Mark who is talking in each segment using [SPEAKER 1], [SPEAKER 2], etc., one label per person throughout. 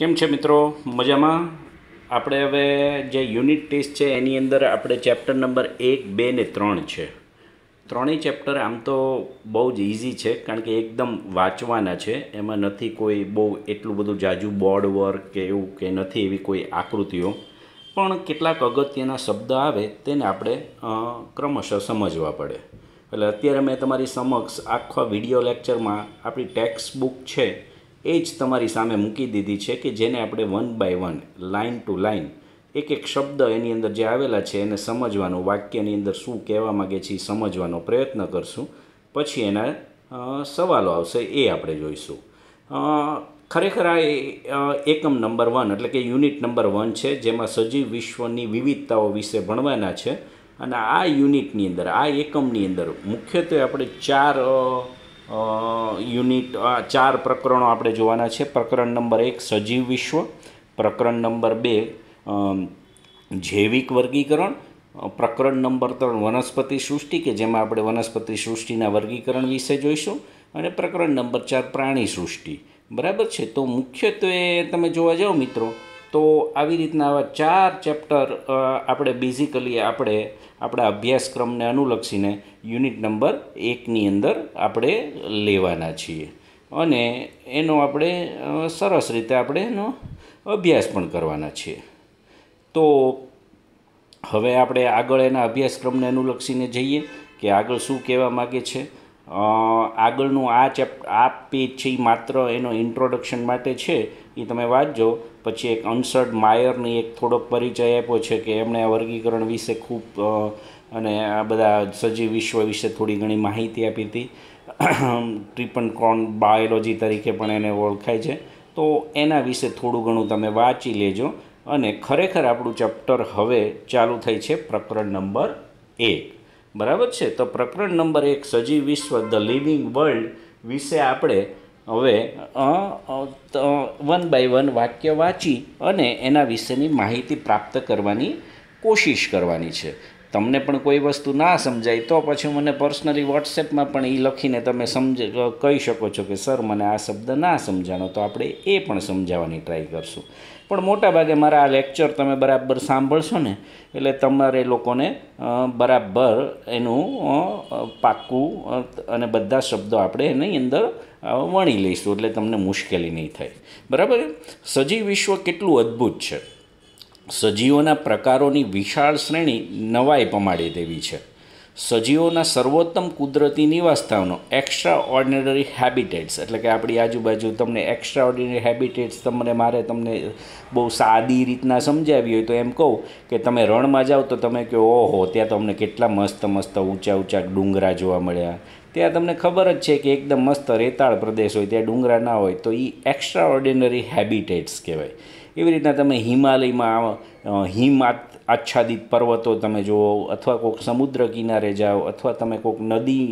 [SPEAKER 1] કેમ છે મિત્રો મજામાં આપણે હવે જે યુનિટ ટેસ્ટ છે એની અંદર આપણે ચેપ્ટર નંબર એક બે ને ત્રણ છે ત્રણેય ચેપ્ટર આમ તો બહુ જ ઇઝી છે કારણ કે એકદમ વાંચવાના છે એમાં નથી કોઈ બહુ એટલું બધું જાજુ બોર્ડ વર્ક કે એવું કે નથી એવી કોઈ આકૃતિઓ પણ કેટલાક અગત્યના શબ્દ આવે તેને આપણે ક્રમશઃ સમજવા પડે એટલે અત્યારે મેં તમારી સમક્ષ આખા વિડીયો લેક્ચરમાં આપણી ટેક્સ્ટ બુક છે એ જ તમારી સામે મૂકી દીધી છે કે જેને આપણે one by one line two line એક એક શબ્દ એની અંદર જે આવેલા છે એને સમજવાનો વાક્યની અંદર શું કહેવા માગે છે એ સમજવાનો પ્રયત્ન કરશું પછી એના સવાલો આવશે એ આપણે જોઈશું ખરેખર આ એકમ નંબર વન એટલે કે યુનિટ નંબર વન છે જેમાં સજીવ વિશ્વની વિવિધતાઓ વિશે ભણવાના છે અને આ યુનિટની અંદર આ એકમની અંદર મુખ્યત્વે આપણે ચાર યુનિટ આ ચાર પ્રકરણો આપણે જોવાના છે પ્રકરણ નંબર એક સજીવ વિશ્વ પ્રકરણ નંબર બે જૈવિક વર્ગીકરણ પ્રકરણ નંબર ત્રણ વનસ્પતિ સૃષ્ટિ કે જેમાં આપણે વનસ્પતિ સૃષ્ટિના વર્ગીકરણ વિશે જોઈશું અને પ્રકરણ નંબર ચાર પ્રાણી સૃષ્ટિ બરાબર છે તો મુખ્યત્વે તમે જોવા જાઓ મિત્રો તો આવી રીતના આવા ચાર ચેપ્ટર આપણે બેઝિકલી આપણે આપણા અભ્યાસક્રમને અનુલક્ષીને યુનિટ નંબર એકની અંદર આપણે લેવાના છીએ અને એનો આપણે સરસ રીતે આપણે એનો અભ્યાસ પણ કરવાના છીએ તો હવે આપણે આગળ એના અભ્યાસક્રમને અનુલક્ષીને જઈએ કે આગળ શું કહેવા માગે છે આગળનું આ ચેપ આ પેજ છે એ માત્ર એનો ઇન્ટ્રોડક્શન માટે છે એ તમે વાંચજો પછી એક અનસર્ડ માયરની એક થોડોક પરિચય આપ્યો છે કે એમણે આ વર્ગીકરણ વિશે ખૂબ અને આ બધા સજીવ વિશ્વ વિશે થોડી ઘણી માહિતી આપી હતી ટ્રીપન કોન બાયોલોજી તરીકે પણ એને ઓળખાય છે તો એના વિશે થોડું ઘણું તમે વાંચી લેજો અને ખરેખર આપણું ચેપ્ટર હવે ચાલુ થઈ છે પ્રકરણ નંબર એક બરાબર છે તો પ્રકરણ નંબર એક સજીવ વિશ્વ ધ લિવિંગ વર્લ્ડ વિશે આપણે હવે વન બાય વન વાક્ય વાંચી અને એના વિશેની માહિતી પ્રાપ્ત કરવાની કોશિશ કરવાની છે તમને પણ કોઈ વસ્તુ ના સમજાય તો પછી મને પર્સનલી વોટ્સએપમાં પણ એ લખીને તમે સમજ કહી શકો છો કે સર મને આ શબ્દ ના સમજાણો તો આપણે એ પણ સમજાવવાની ટ્રાય કરશું પણ મોટાભાગે મારા આ લેક્ચર તમે બરાબર સાંભળશો ને એટલે તમારે લોકોને બરાબર એનું પાક્કું અને બધા શબ્દો આપણે એની અંદર વણી લઈશું એટલે તમને મુશ્કેલી નહીં થાય બરાબર સજીવ વિશ્વ કેટલું અદ્ભુત છે સજીવોના પ્રકારોની વિશાળ શ્રેણી નવાઈ પમાડી દેવી છે સજીવોના સર્વોત્તમ કુદરતી નિવાસસ્થાનો એક્સ્ટ્રા ઓર્ડિનરી હેબિટેટ્સ એટલે કે આપણી આજુબાજુ તમને એક્સ્ટ્રા ઓર્ડિનરી હેબિટેટ્સ તમને મારે તમને બહુ સાદી રીતના સમજાવી હોય તો એમ કહું કે તમે રણમાં જાઓ તો તમે કહો ઓહો ત્યાં તમને કેટલા મસ્ત મસ્ત ઊંચા ઊંચા ડુંગરા જોવા મળ્યા ત્યાં તમને ખબર જ છે કે એકદમ મસ્ત રેતાળ પ્રદેશ હોય ત્યાં ડુંગરા ના હોય તો એ એક્સ્ટ્રા ઓર્ડિનરી હેબિટેટ્સ કહેવાય એવી રીતના તમે હિમાલયમાં હિમ આચ્છાદિત પર્વતો તમે જુઓ અથવા કોઈક સમુદ્ર કિનારે જાઓ અથવા તમે કોઈક નદી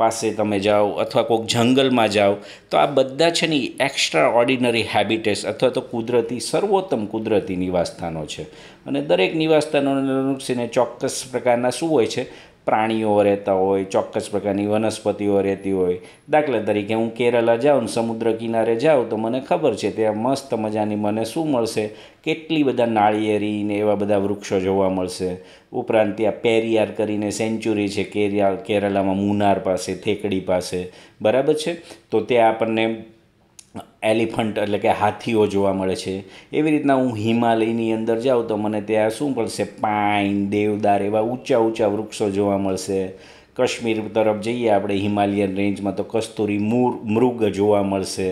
[SPEAKER 1] પાસે તમે જાઓ અથવા કોઈક જંગલમાં જાઓ તો આ બધા છે ને એક્સ્ટ્રા ઓર્ડિનરી હેબિટેસ અથવા તો કુદરતી સર્વોત્તમ કુદરતી નિવાસસ્થાનો છે અને દરેક નિવાસસ્થાનોને લક્ષીને ચોક્કસ પ્રકારના શું હોય છે પ્રાણીઓ રહેતા હોય ચોક્કસ પ્રકારની વનસ્પતિઓ રહેતી હોય દાખલા તરીકે હું કેરલા જાઉં સમુદ્ર કિનારે જાઉં તો મને ખબર છે ત્યાં મસ્ત મજાની મને શું મળશે કેટલી બધા નાળિયેરી ને એવા બધા વૃક્ષો જોવા મળશે ઉપરાંત ત્યાં પેરિયાર કરીને સેન્ચુરી છે કેરિયા કેરલામાં મુનાર પાસે થેકડી પાસે બરાબર છે તો ત્યાં આપણને એલિફન્ટ એટલે કે હાથીઓ જોવા મળે છે એવી રીતના હું હિમાલયની અંદર જાઉં તો મને ત્યાં શું મળશે પાઇન દેવદાર એવા ઊંચા ઊંચા વૃક્ષો જોવા મળશે કાશ્મીર તરફ જઈએ આપણે હિમાલયન રેન્જમાં તો કસ્તુરી મૂર મૃગ જોવા મળશે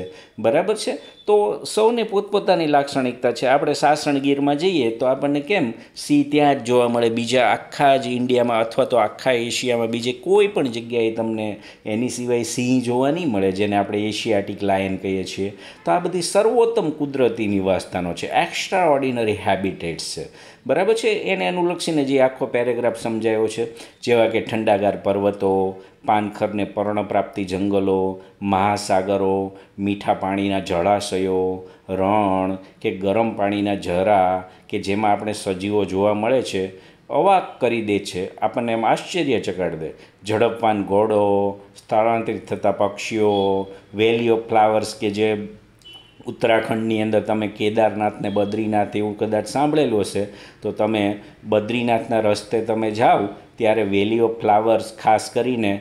[SPEAKER 1] બરાબર છે તો સૌને પોતપોતાની લાક્ષણિકતા છે આપણે સાસણ ગીરમાં જઈએ તો આપણને કેમ સિંહ ત્યાં જ જોવા મળે બીજા આખા જ ઇન્ડિયામાં અથવા તો આખા એશિયામાં બીજે કોઈ પણ જગ્યાએ તમને એની સિવાય સિંહ જોવા નહીં મળે જેને આપણે એશિયાટિક લાયન કહીએ છીએ તો આ બધી સર્વોત્તમ કુદરતી નિવાસસ્થાનો છે એક્સ્ટ્રા ઓર્ડિનરી હેબિટેટ્સ છે બરાબર છે એને અનુલક્ષીને જે આખો પેરેગ્રાફ સમજાયો છે જેવા કે ઠંડાગાર પર્વતો પાનખરને પર્ણપ્રાપ્તિ જંગલો મહાસાગરો મીઠા પાણીના જળાશયો રણ કે ગરમ પાણીના ઝરા કે જેમાં આપણે સજીવો જોવા મળે છે અવાક કરી દે છે આપણને એમ આશ્ચર્ય ચકાડી દે ઝડપવાન ઘોડો સ્થળાંતરિત થતા પક્ષીઓ વેલી ઓફ ફ્લાવર્સ કે જે ઉત્તરાખંડની અંદર તમે કેદારનાથ ને બદ્રીનાથ એવું કદાચ સાંભળેલું હશે તો તમે બદ્રીનાથના રસ્તે તમે જાઓ ત્યારે વેલી ઓફ ફ્લાવર્સ ખાસ કરીને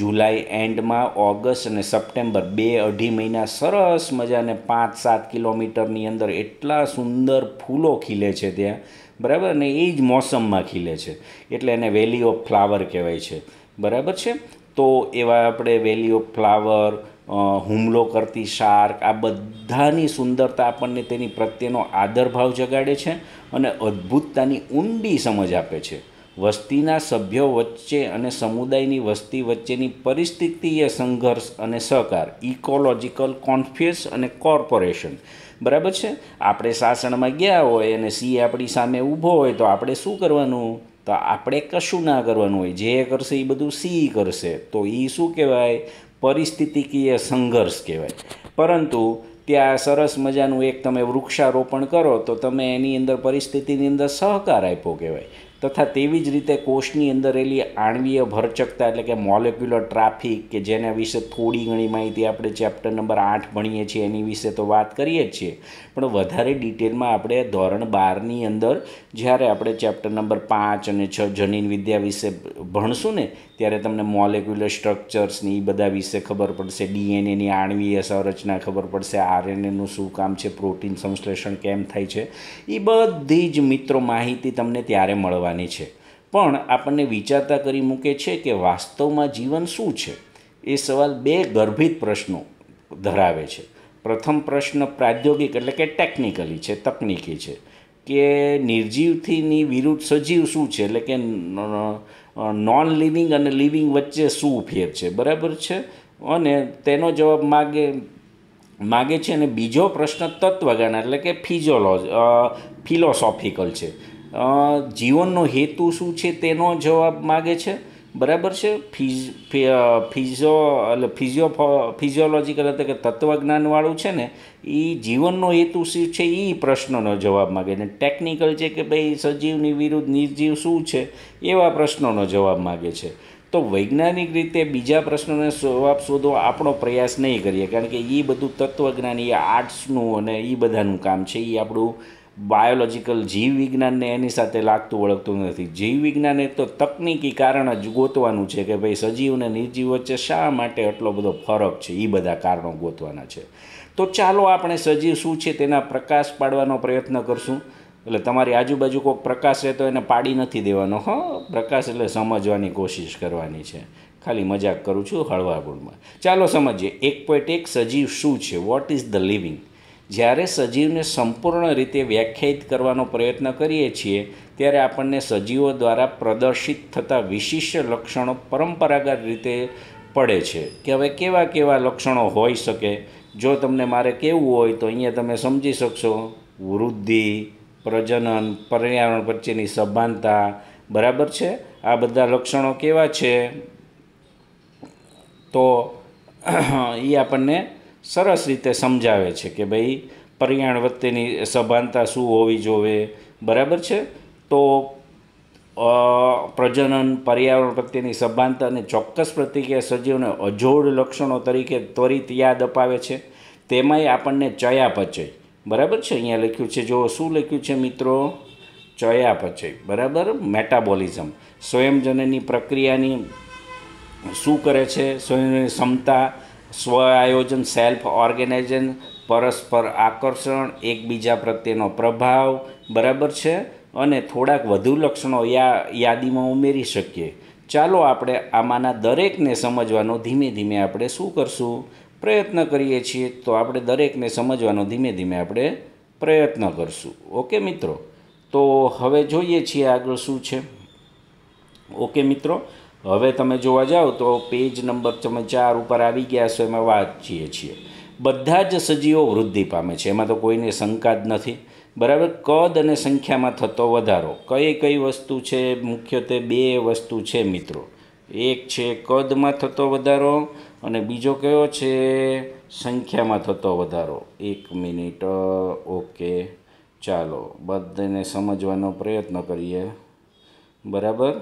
[SPEAKER 1] જુલાઈ એન્ડમાં ઓગસ્ટ અને સપ્ટેમ્બર બે અઢી મહિના સરસ મજાને પાંચ સાત કિલોમીટરની અંદર એટલા સુંદર ફૂલો ખીલે છે ત્યાં બરાબર ને એ જ મોસમમાં ખીલે છે એટલે એને વેલી ઓફ ફ્લાવર કહેવાય છે બરાબર છે તો એવા આપણે વેલી ઓફ ફ્લાવર હુમલો કરતી શાર્ક આ બધાની સુંદરતા આપણને તેની પ્રત્યેનો આદરભાવ જગાડે છે અને અદ્ભુતતાની ઊંડી સમજ આપે છે વસ્તીના સભ્યો વચ્ચે અને સમુદાયની વસ્તી વચ્ચેની પરિસ્થિતિય સંઘર્ષ અને સહકાર ઇકોલોજીકલ કોન્ફિયન્સ અને કોર્પોરેશન બરાબર છે આપણે સાસણમાં ગયા હોય અને સિંહ આપણી સામે ઊભો હોય તો આપણે શું કરવાનું તો આપણે કશું ના કરવાનું હોય જે કરશે એ બધું સી કરશે તો એ શું કહેવાય પરિસ્થિતિકીય સંઘર્ષ કહેવાય પરંતુ ત્યાં સરસ મજાનું એક તમે વૃક્ષારોપણ કરો તો તમે એની અંદર પરિસ્થિતિની અંદર સહકાર આપ્યો કહેવાય તથા તેવી જ રીતે કોષની અંદર એલી આણવીય ભરચકતા એટલે કે મોલેક્યુલર ટ્રાફિક કે જેના વિશે થોડી ઘણી માહિતી આપણે ચેપ્ટર નંબર આઠ ભણીએ છીએ એની વિશે તો વાત કરીએ જ છીએ પણ વધારે ડિટેલમાં આપણે ધોરણ બારની અંદર જ્યારે આપણે ચેપ્ટર નંબર પાંચ અને છ જનીન વિદ્યા વિશે ભણશું ને ત્યારે તમને મોલેક્યુલર સ્ટ્રક્ચર્સની એ બધા વિશે ખબર પડશે ડીએનએની આણવીય સંરચના ખબર પડશે આરએનએનું શું કામ છે પ્રોટીન સંશ્લેષણ કેમ થાય છે એ બધી જ મિત્રો માહિતી તમને ત્યારે મળવાની છે પણ આપણને વિચારતા કરી મૂકે છે કે વાસ્તવમાં જીવન શું છે એ સવાલ બે ગર્ભિત પ્રશ્નો ધરાવે છે પ્રથમ પ્રશ્ન પ્રાદ્યોગિક એટલે કે ટેકનિકલી છે તકનિકી છે કે નિર્જીવથીની વિરુદ્ધ સજીવ શું છે એટલે કે નોન લિવિંગ અને લિવિંગ વચ્ચે શું ફેર છે બરાબર છે અને તેનો જવાબ માગે માગે છે અને બીજો પ્રશ્ન તત્વજ્ઞાન એટલે કે ફિઝોલોજ ફિલોસોફિકલ છે જીવનનો હેતુ શું છે તેનો જવાબ માગે છે બરાબર છે ફિઝ ફિઝો એટલે ફિઝિયો ફિઝિયોલોજીકલ એટલે કે તત્વજ્ઞાનવાળું છે ને એ જીવનનો હેતુ શું છે એ પ્રશ્નોનો જવાબ માગે ને ટેકનિકલ છે કે ભાઈ સજીવની વિરુદ્ધ નિર્જીવ શું છે એવા પ્રશ્નોનો જવાબ માગે છે તો વૈજ્ઞાનિક રીતે બીજા પ્રશ્નોને જવાબ શોધો આપણો પ્રયાસ નહીં કરીએ કારણ કે એ બધું તત્વજ્ઞાન એ આર્ટ્સનું અને એ બધાનું કામ છે એ આપણું બાયોલોજિકલ જીવ વિજ્ઞાનને એની સાથે લાગતું વળગતું નથી જીવ વિજ્ઞાન એ તો તકનિકી કારણ જ ગોતવાનું છે કે ભાઈ સજીવ અને નિર્જીવ વચ્ચે શા માટે આટલો બધો ફરક છે એ બધા કારણો ગોતવાના છે તો ચાલો આપણે સજીવ શું છે તેના પ્રકાશ પાડવાનો પ્રયત્ન કરશું એટલે તમારી આજુબાજુ કોઈક પ્રકાશ રહેતો એને પાડી નથી દેવાનો હો પ્રકાશ એટલે સમજવાની કોશિશ કરવાની છે ખાલી મજાક કરું છું હળવા ગુણમાં ચાલો સમજીએ એક પોઈન્ટ એક સજીવ શું છે વોટ ઇઝ ધ લિવિંગ જ્યારે સજીવને સંપૂર્ણ રીતે વ્યાખ્યાયિત કરવાનો પ્રયત્ન કરીએ છીએ ત્યારે આપણને સજીવો દ્વારા પ્રદર્શિત થતા વિશિષ્ટ લક્ષણો પરંપરાગત રીતે પડે છે કે હવે કેવા કેવા લક્ષણો હોઈ શકે જો તમને મારે કેવું હોય તો અહીંયા તમે સમજી શકશો વૃદ્ધિ પ્રજનન પર્યાવરણ વચ્ચેની સભાનતા બરાબર છે આ બધા લક્ષણો કેવા છે તો એ આપણને સરસ રીતે સમજાવે છે કે ભાઈ પર્યાણ વચ્ચેની સભાનતા શું હોવી જોવે બરાબર છે તો પ્રજનન પર્યાવરણ પ્રત્યેની સભાનતા અને ચોક્કસ પ્રતિક્રિયા સજીવને અજોડ લક્ષણો તરીકે ત્વરિત યાદ અપાવે છે તેમાંય આપણને ચયાપચય બરાબર છે અહીંયા લખ્યું છે જો શું લખ્યું છે મિત્રો ચયાપચય બરાબર મેટાબોલિઝમ સ્વયંજનની પ્રક્રિયાની શું કરે છે સ્વયંજનની ક્ષમતા સ્વ આયોજન સેલ્ફ ઓર્ગેનાઇઝન પરસ્પર આકર્ષણ એકબીજા પ્રત્યેનો પ્રભાવ બરાબર છે અને થોડાક વધુ લક્ષણો યા યાદીમાં ઉમેરી શકીએ ચાલો આપણે આમાંના દરેકને સમજવાનો ધીમે ધીમે આપણે શું કરશું પ્રયત્ન કરીએ છીએ તો આપણે દરેકને સમજવાનો ધીમે ધીમે આપણે પ્રયત્ન કરશું ઓકે મિત્રો તો હવે જોઈએ છીએ આગળ શું છે ઓકે મિત્રો હવે તમે જોવા જાઓ તો પેજ નંબર તમે ચાર ઉપર આવી ગયા છો એમાં વાંચીએ છીએ બધા જ સજીવો વૃદ્ધિ પામે છે એમાં તો કોઈને શંકા જ નથી બરાબર કદ અને સંખ્યામાં થતો વધારો કઈ કઈ વસ્તુ છે મુખ્યત્વે બે વસ્તુ છે મિત્રો એક છે કદમાં થતો વધારો અને બીજો કયો છે સંખ્યામાં થતો વધારો એક મિનિટ ઓકે ચાલો બધાને સમજવાનો પ્રયત્ન કરીએ બરાબર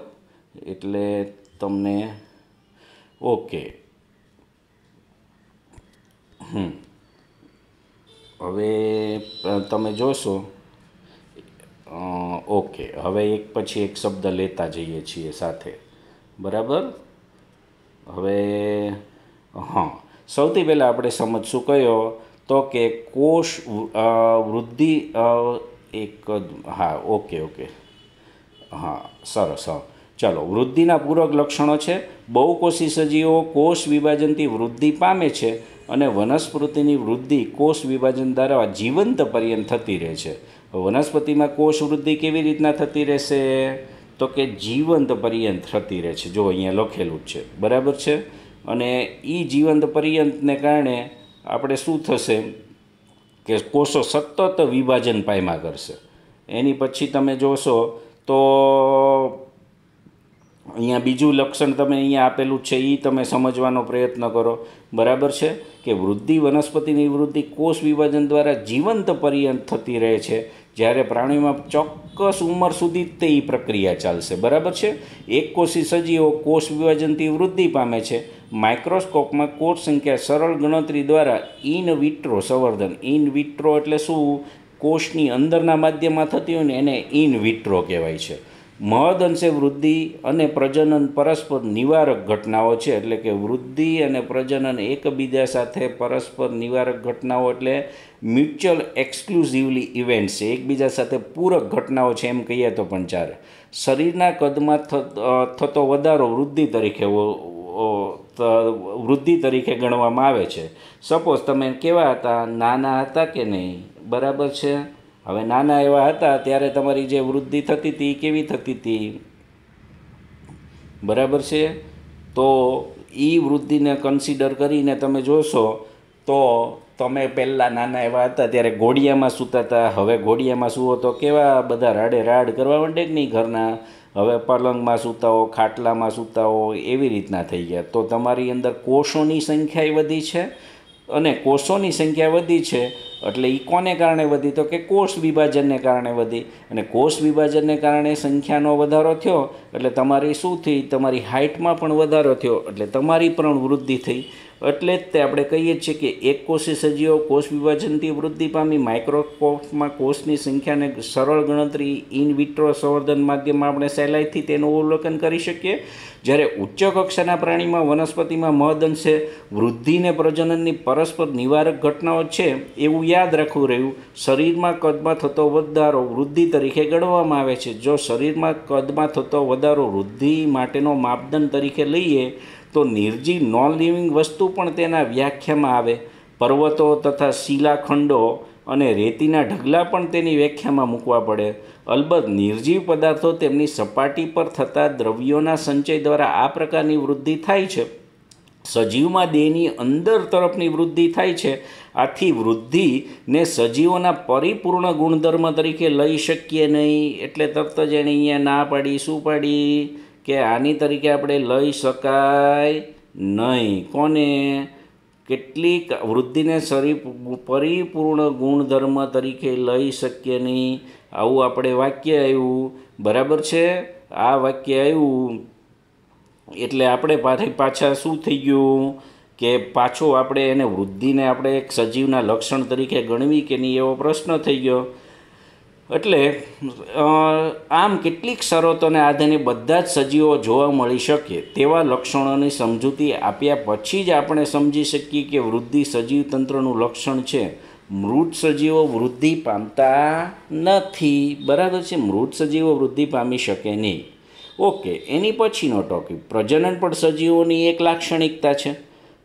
[SPEAKER 1] એટલે તમને ઓકે હમ હવે તમે જોશો ઓકે હવે એક પછી એક શબ્દ લેતા જઈએ છીએ સાથે બરાબર હવે હા સૌથી પહેલાં આપણે સમજશું કયો તો કે કોષ વૃદ્ધિ એક હા ઓકે ઓકે હા સરસ હા ચાલો વૃદ્ધિના પૂરક લક્ષણો છે બહુકોષી સજીવો કોષ વિભાજનથી વૃદ્ધિ પામે છે અને વનસ્પતિની વૃદ્ધિ કોષ વિભાજન દ્વારા જીવંત પર્યંત થતી રહે છે વનસ્પતિમાં કોષ વૃદ્ધિ કેવી રીતના થતી રહેશે તો કે જીવંત પર્યંત થતી રહે છે જો અહીંયા લખેલું જ છે બરાબર છે અને એ જીવંત પર્યંતને કારણે આપણે શું થશે કે કોષો સતત વિભાજન પાયમાં કરશે એની પછી તમે જોશો તો અહીંયા બીજું લક્ષણ તમે અહીંયા આપેલું છે એ તમે સમજવાનો પ્રયત્ન કરો બરાબર છે કે વૃદ્ધિ વનસ્પતિની વૃદ્ધિ કોષ વિભાજન દ્વારા જીવંત પર્યંત થતી રહે છે જ્યારે પ્રાણીમાં ચોક્કસ ઉંમર સુધી તે એ પ્રક્રિયા ચાલશે બરાબર છે એક કોષી સજીવો કોષ વિભાજનથી વૃદ્ધિ પામે છે માઇક્રોસ્કોપમાં કોષ સંખ્યા સરળ ગણતરી દ્વારા ઇન વિટ્રો સંવર્ધન ઇન વિટ્રો એટલે શું કોષની અંદરના માધ્યમમાં થતી હોય ને એને ઇન વિટ્રો કહેવાય છે મહદ અંશે વૃદ્ધિ અને પ્રજનન પરસ્પર નિવારક ઘટનાઓ છે એટલે કે વૃદ્ધિ અને પ્રજનન એકબીજા સાથે પરસ્પર નિવારક ઘટનાઓ એટલે મ્યુચ્યુઅલ એક્સક્લુઝિવલી ઇવેન્ટ્સ છે એકબીજા સાથે પૂરક ઘટનાઓ છે એમ કહીએ તો પણ ચાલે શરીરના કદમાં થતો વધારો વૃદ્ધિ તરીકે વૃદ્ધિ તરીકે ગણવામાં આવે છે સપોઝ તમે કેવા હતા નાના હતા કે નહીં બરાબર છે હવે નાના એવા હતા ત્યારે તમારી જે વૃદ્ધિ થતી હતી એ કેવી થતી હતી બરાબર છે તો એ વૃદ્ધિને કન્સિડર કરીને તમે જોશો તો તમે પહેલાં નાના એવા હતા ત્યારે ઘોડિયામાં સૂતા હતા હવે ઘોડિયામાં સૂવો તો કેવા બધા રાડે રાડ કરવા માંડે જ નહીં ઘરના હવે પલંગમાં સૂતા હો ખાટલામાં સૂતા હો એવી રીતના થઈ ગયા તો તમારી અંદર કોષોની સંખ્યા વધી છે અને કોષોની સંખ્યા વધી છે એટલે એ કોને કારણે વધી તો કે કોષ વિભાજનને કારણે વધી અને કોષ વિભાજનને કારણે સંખ્યાનો વધારો થયો એટલે તમારી શું થઈ તમારી હાઇટમાં પણ વધારો થયો એટલે તમારી પણ વૃદ્ધિ થઈ એટલે જ તે આપણે કહીએ છીએ કે એક કોષી સજીવો કોષ વિભાજનથી વૃદ્ધિ પામી માઇક્રોસ્કોપમાં કોષની સંખ્યાને સરળ ગણતરી ઇન વિટ્રો સંવર્ધન માધ્યમમાં આપણે સહેલાઈથી તેનું અવલોકન કરી શકીએ જ્યારે ઉચ્ચ કક્ષાના પ્રાણીમાં વનસ્પતિમાં મહદ અંશે વૃદ્ધિને પ્રજનનની પરસ્પર નિવારક ઘટનાઓ છે એવું યાદ રાખવું રહ્યું શરીરમાં કદમાં થતો વધારો વૃદ્ધિ તરીકે ગણવામાં આવે છે જો શરીરમાં કદમાં થતો વધારો વૃદ્ધિ માટેનો માપદંડ તરીકે લઈએ તો નિર્જીવ નોન લિવિંગ વસ્તુ પણ તેના વ્યાખ્યામાં આવે પર્વતો તથા શિલાખંડો અને રેતીના ઢગલા પણ તેની વ્યાખ્યામાં મૂકવા પડે અલબત્ત નિર્જીવ પદાર્થો તેમની સપાટી પર થતા દ્રવ્યોના સંચય દ્વારા આ પ્રકારની વૃદ્ધિ થાય છે સજીવમાં દેહની અંદર તરફની વૃદ્ધિ થાય છે આથી વૃદ્ધિને સજીવોના પરિપૂર્ણ ગુણધર્મ તરીકે લઈ શકીએ નહીં એટલે તરત જ એણે અહીંયા ના પાડી શું પાડી કે આની તરીકે આપણે લઈ શકાય નહીં કોને કેટલીક વૃદ્ધિને સરી પરિપૂર્ણ ગુણધર્મ તરીકે લઈ શકીએ નહીં આવું આપણે વાક્ય આવ્યું બરાબર છે આ વાક્ય આવ્યું એટલે આપણે પાછી પાછા શું થઈ ગયું કે પાછો આપણે એને વૃદ્ધિને આપણે એક સજીવના લક્ષણ તરીકે ગણવી કે નહીં એવો પ્રશ્ન થઈ ગયો એટલે આમ કેટલીક શરતોને આધીને બધા જ સજીવો જોવા મળી શકે તેવા લક્ષણોની સમજૂતી આપ્યા પછી જ આપણે સમજી શકીએ કે વૃદ્ધિ સજીવ તંત્રનું લક્ષણ છે મૃત સજીવો વૃદ્ધિ પામતા નથી બરાબર છે મૃત સજીવો વૃદ્ધિ પામી શકે નહીં ઓકે એની પછીનો ટોપિક પ્રજનન પણ સજીવોની એક લાક્ષણિકતા છે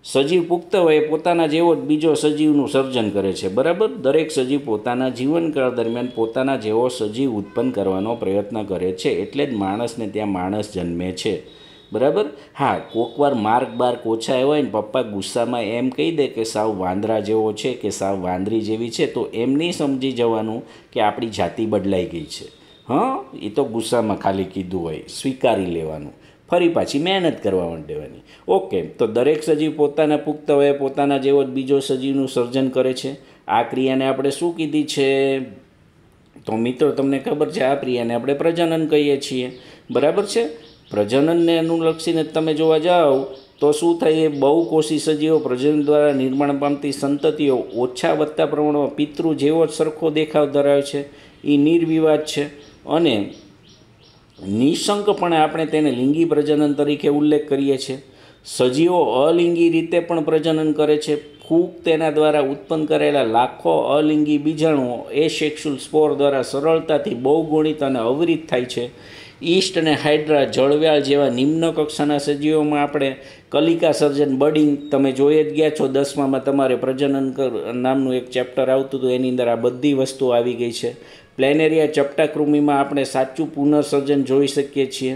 [SPEAKER 1] સજીવ પુખ્ત હોય પોતાના જેવો જ બીજો સજીવનું સર્જન કરે છે બરાબર દરેક સજીવ પોતાના જીવનકાળ દરમિયાન પોતાના જેવો સજીવ ઉત્પન્ન કરવાનો પ્રયત્ન કરે છે એટલે જ માણસને ત્યાં માણસ જન્મે છે બરાબર હા કોકવાર માર્ગ બાર્ક ઓછા હોય ને પપ્પા ગુસ્સામાં એમ કહી દે કે સાવ વાંદરા જેવો છે કે સાવ વાંદરી જેવી છે તો એમ નહીં સમજી જવાનું કે આપણી જાતિ બદલાઈ ગઈ છે હં એ તો ગુસ્સામાં ખાલી કીધું હોય સ્વીકારી લેવાનું ફરી પાછી મહેનત કરવા માંડવાની ઓકે તો દરેક સજીવ પોતાના પુખ્ત વયે પોતાના જેવો જ બીજો સજીવનું સર્જન કરે છે આ ક્રિયાને આપણે શું કીધી છે તો મિત્રો તમને ખબર છે આ ક્રિયાને આપણે પ્રજનન કહીએ છીએ બરાબર છે પ્રજનનને અનુલક્ષીને તમે જોવા જાઓ તો શું થાય બહુ કોશી સજીવો પ્રજનન દ્વારા નિર્માણ પામતી સંતતિઓ ઓછા વધતા પ્રમાણમાં પિતૃ જેવો જ સરખો દેખાવ ધરાવે છે એ નિર્વિવાદ છે અને નિશંકપણે આપણે તેને લિંગી પ્રજનન તરીકે ઉલ્લેખ કરીએ છીએ સજીવો અલિંગી રીતે પણ પ્રજનન કરે છે ફૂગ તેના દ્વારા ઉત્પન્ન કરેલા લાખો અલિંગી બીજાણુઓ એ સેક્સ્યુઅલ સ્પોર દ્વારા સરળતાથી બહુગુણિત અને અવરિત થાય છે ઈસ્ટ અને હાઇડ્રા જળવ્યાળ જેવા નિમ્ન કક્ષાના સજીવોમાં આપણે કલિકા સર્જન બડિંગ તમે જોઈ જ ગયા છો દસમામાં તમારે પ્રજનન નામનું એક ચેપ્ટર આવતું હતું એની અંદર આ બધી વસ્તુ આવી ગઈ છે પ્લેનેરિયા ચપટા કૃમિમાં આપણે સાચું પુનઃસર્જન જોઈ શકીએ છીએ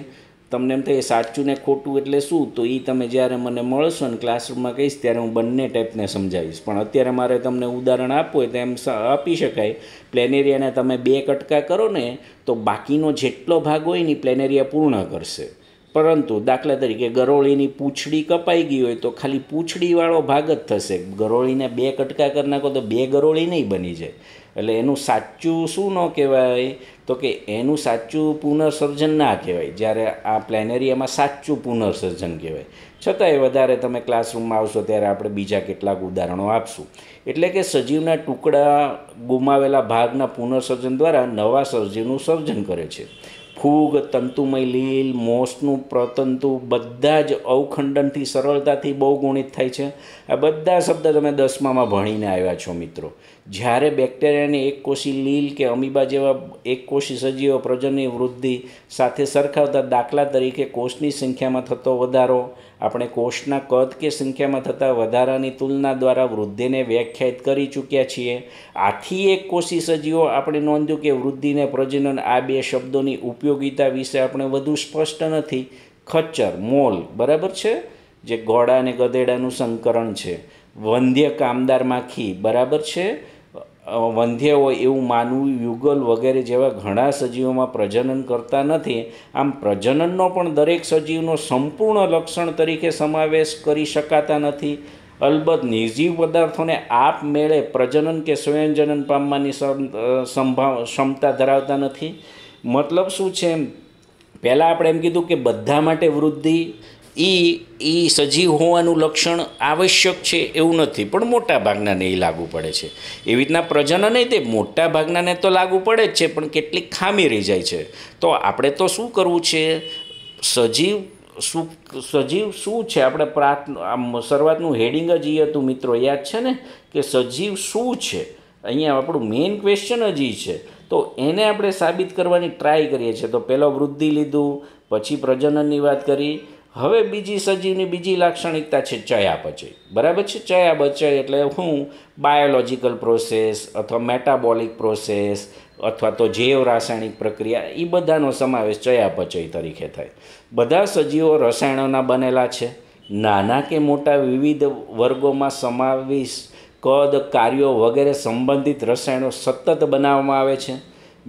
[SPEAKER 1] તમને એમ થાય સાચું ને ખોટું એટલે શું તો એ તમે જ્યારે મને મળશો ને ક્લાસરૂમમાં કહીશ ત્યારે હું બંને ટાઈપને સમજાવીશ પણ અત્યારે મારે તમને ઉદાહરણ આપવું હોય તો એમ આપી શકાય પ્લેનેરિયાને તમે બે કટકા કરો ને તો બાકીનો જેટલો ભાગ હોય ને પ્લેનેરિયા પૂર્ણ કરશે પરંતુ દાખલા તરીકે ગરોળીની પૂંછડી કપાઈ ગઈ હોય તો ખાલી પૂંછડીવાળો ભાગ જ થશે ગરોળીને બે કટકા કરી નાખો તો બે ગરોળી નહીં બની જાય એટલે એનું સાચું શું ન કહેવાય તો કે એનું સાચું પુનર્સર્જન ના કહેવાય જ્યારે આ પ્લેનેરિયામાં સાચું પુનર્સર્જન કહેવાય છતાંય વધારે તમે ક્લાસરૂમમાં આવશો ત્યારે આપણે બીજા કેટલાક ઉદાહરણો આપશું એટલે કે સજીવના ટુકડા ગુમાવેલા ભાગના પુનર્સર્જન દ્વારા નવા સજીવનું સર્જન કરે છે ફૂગ તંતુમય લીલ મોસનું પ્રતંતુ બધા જ અવખંડનથી સરળતાથી બહુ ગુણિત થાય છે આ બધા શબ્દ તમે દસમામાં ભણીને આવ્યા છો મિત્રો જ્યારે બેક્ટેરિયાને કોષી લીલ કે અમીબા જેવા એક કોષી સજીવો પ્રજનની વૃદ્ધિ સાથે સરખાવતા દાખલા તરીકે કોષની સંખ્યામાં થતો વધારો આપણે કોષના કદ કે સંખ્યામાં થતા વધારાની તુલના દ્વારા વૃદ્ધિને વ્યાખ્યાયિત કરી ચૂક્યા છીએ આથી એક કોષી સજીવો આપણે નોંધ્યું કે વૃદ્ધિને પ્રજનન આ બે શબ્દોની ઉપયોગિતા વિશે આપણે વધુ સ્પષ્ટ નથી ખચ્ચર મોલ બરાબર છે જે ઘોડા અને ગધેડાનું સંકરણ છે વંધ્ય કામદાર માખી બરાબર છે વંધ્ય હોય એવું માનવું યુગલ વગેરે જેવા ઘણા સજીવોમાં પ્રજનન કરતા નથી આમ પ્રજનનનો પણ દરેક સજીવનો સંપૂર્ણ લક્ષણ તરીકે સમાવેશ કરી શકાતા નથી અલબત્ત નિર્જીવ પદાર્થોને આપમેળે પ્રજનન કે સ્વયંજનન પામવાની સંભાવ ક્ષમતા ધરાવતા નથી મતલબ શું છે એમ પહેલાં આપણે એમ કીધું કે બધા માટે વૃદ્ધિ એ એ સજીવ હોવાનું લક્ષણ આવશ્યક છે એવું નથી પણ મોટા ભાગનાને એ લાગુ પડે છે એવી રીતના પ્રજનને તે મોટા ભાગનાને તો લાગુ પડે જ છે પણ કેટલીક ખામી રહી જાય છે તો આપણે તો શું કરવું છે સજીવ શું સજીવ શું છે આપણે આમ શરૂઆતનું હેડિંગ જ એ હતું મિત્રો યાદ છે ને કે સજીવ શું છે અહીંયા આપણું મેઇન ક્વેશ્ચન જ એ છે તો એને આપણે સાબિત કરવાની ટ્રાય કરીએ છીએ તો પહેલો વૃદ્ધિ લીધું પછી પ્રજનનની વાત કરી હવે બીજી સજીવની બીજી લાક્ષણિકતા છે ચયાપચય બરાબર છે ચયાપચય એટલે હું બાયોલોજિકલ પ્રોસેસ અથવા મેટાબોલિક પ્રોસેસ અથવા તો જૈવ રાસાયણિક પ્રક્રિયા એ બધાનો સમાવેશ ચયાપચય તરીકે થાય બધા સજીવો રસાયણોના બનેલા છે નાના કે મોટા વિવિધ વર્ગોમાં સમાવેશ કદ કાર્યો વગેરે સંબંધિત રસાયણો સતત બનાવવામાં આવે છે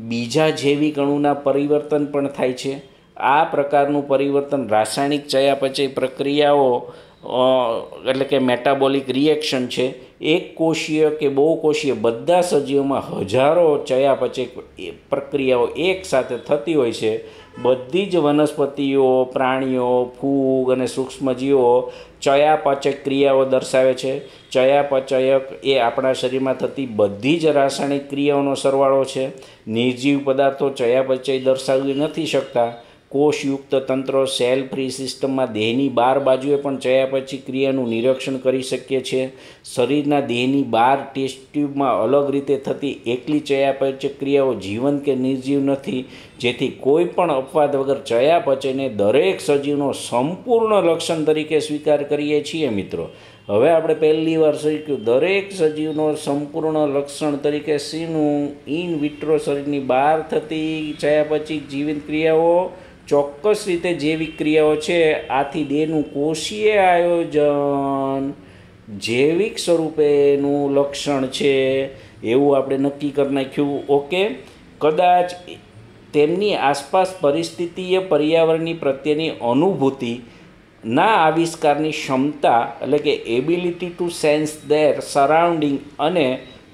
[SPEAKER 1] બીજા જૈવિક અણુના પરિવર્તન પણ થાય છે આ પ્રકારનું પરિવર્તન રાસાયણિક ચયાપચય પ્રક્રિયાઓ એટલે કે મેટાબોલિક રિએક્શન છે એક કોષીય કે બહુ કોષીય બધા સજીવોમાં હજારો ચયાપચય પ્રક્રિયાઓ એકસાથે થતી હોય છે બધી જ વનસ્પતિઓ પ્રાણીઓ ફૂગ અને સૂક્ષ્મજીવો ચયાપચય ક્રિયાઓ દર્શાવે છે ચયાપચયક એ આપણા શરીરમાં થતી બધી જ રાસાયણિક ક્રિયાઓનો સરવાળો છે નિર્જીવ પદાર્થો ચયાપચય દર્શાવી નથી શકતા કોષયુક્ત તંત્ર સેલ ફ્રી સિસ્ટમમાં દેહની બાર બાજુએ પણ ચયાપચી ક્રિયાનું નિરીક્ષણ કરી શકીએ છીએ શરીરના દેહની બાર ટેસ્ટ ટ્યુબમાં અલગ રીતે થતી એકલી ચયાપચય ક્રિયાઓ જીવન કે નિર્જીવ નથી જેથી કોઈ પણ અપવાદ વગર ચયાપચયને દરેક સજીવનો સંપૂર્ણ લક્ષણ તરીકે સ્વીકાર કરીએ છીએ મિત્રો હવે આપણે પહેલી વાર શીખ્યું દરેક સજીવનો સંપૂર્ણ લક્ષણ તરીકે સીનું ઇન વિટ્રો શરીરની બહાર થતી ચયાપચી જીવિત ક્રિયાઓ ચોક્કસ રીતે જેવી ક્રિયાઓ છે આથી દેહનું કોષીય આયોજન જૈવિક સ્વરૂપેનું લક્ષણ છે એવું આપણે નક્કી કરી નાખ્યું ઓકે કદાચ તેમની આસપાસ પરિસ્થિતિએ પર્યાવરણની પ્રત્યેની અનુભૂતિ ના આવિષ્કારની ક્ષમતા એટલે કે ability to sense their surrounding અને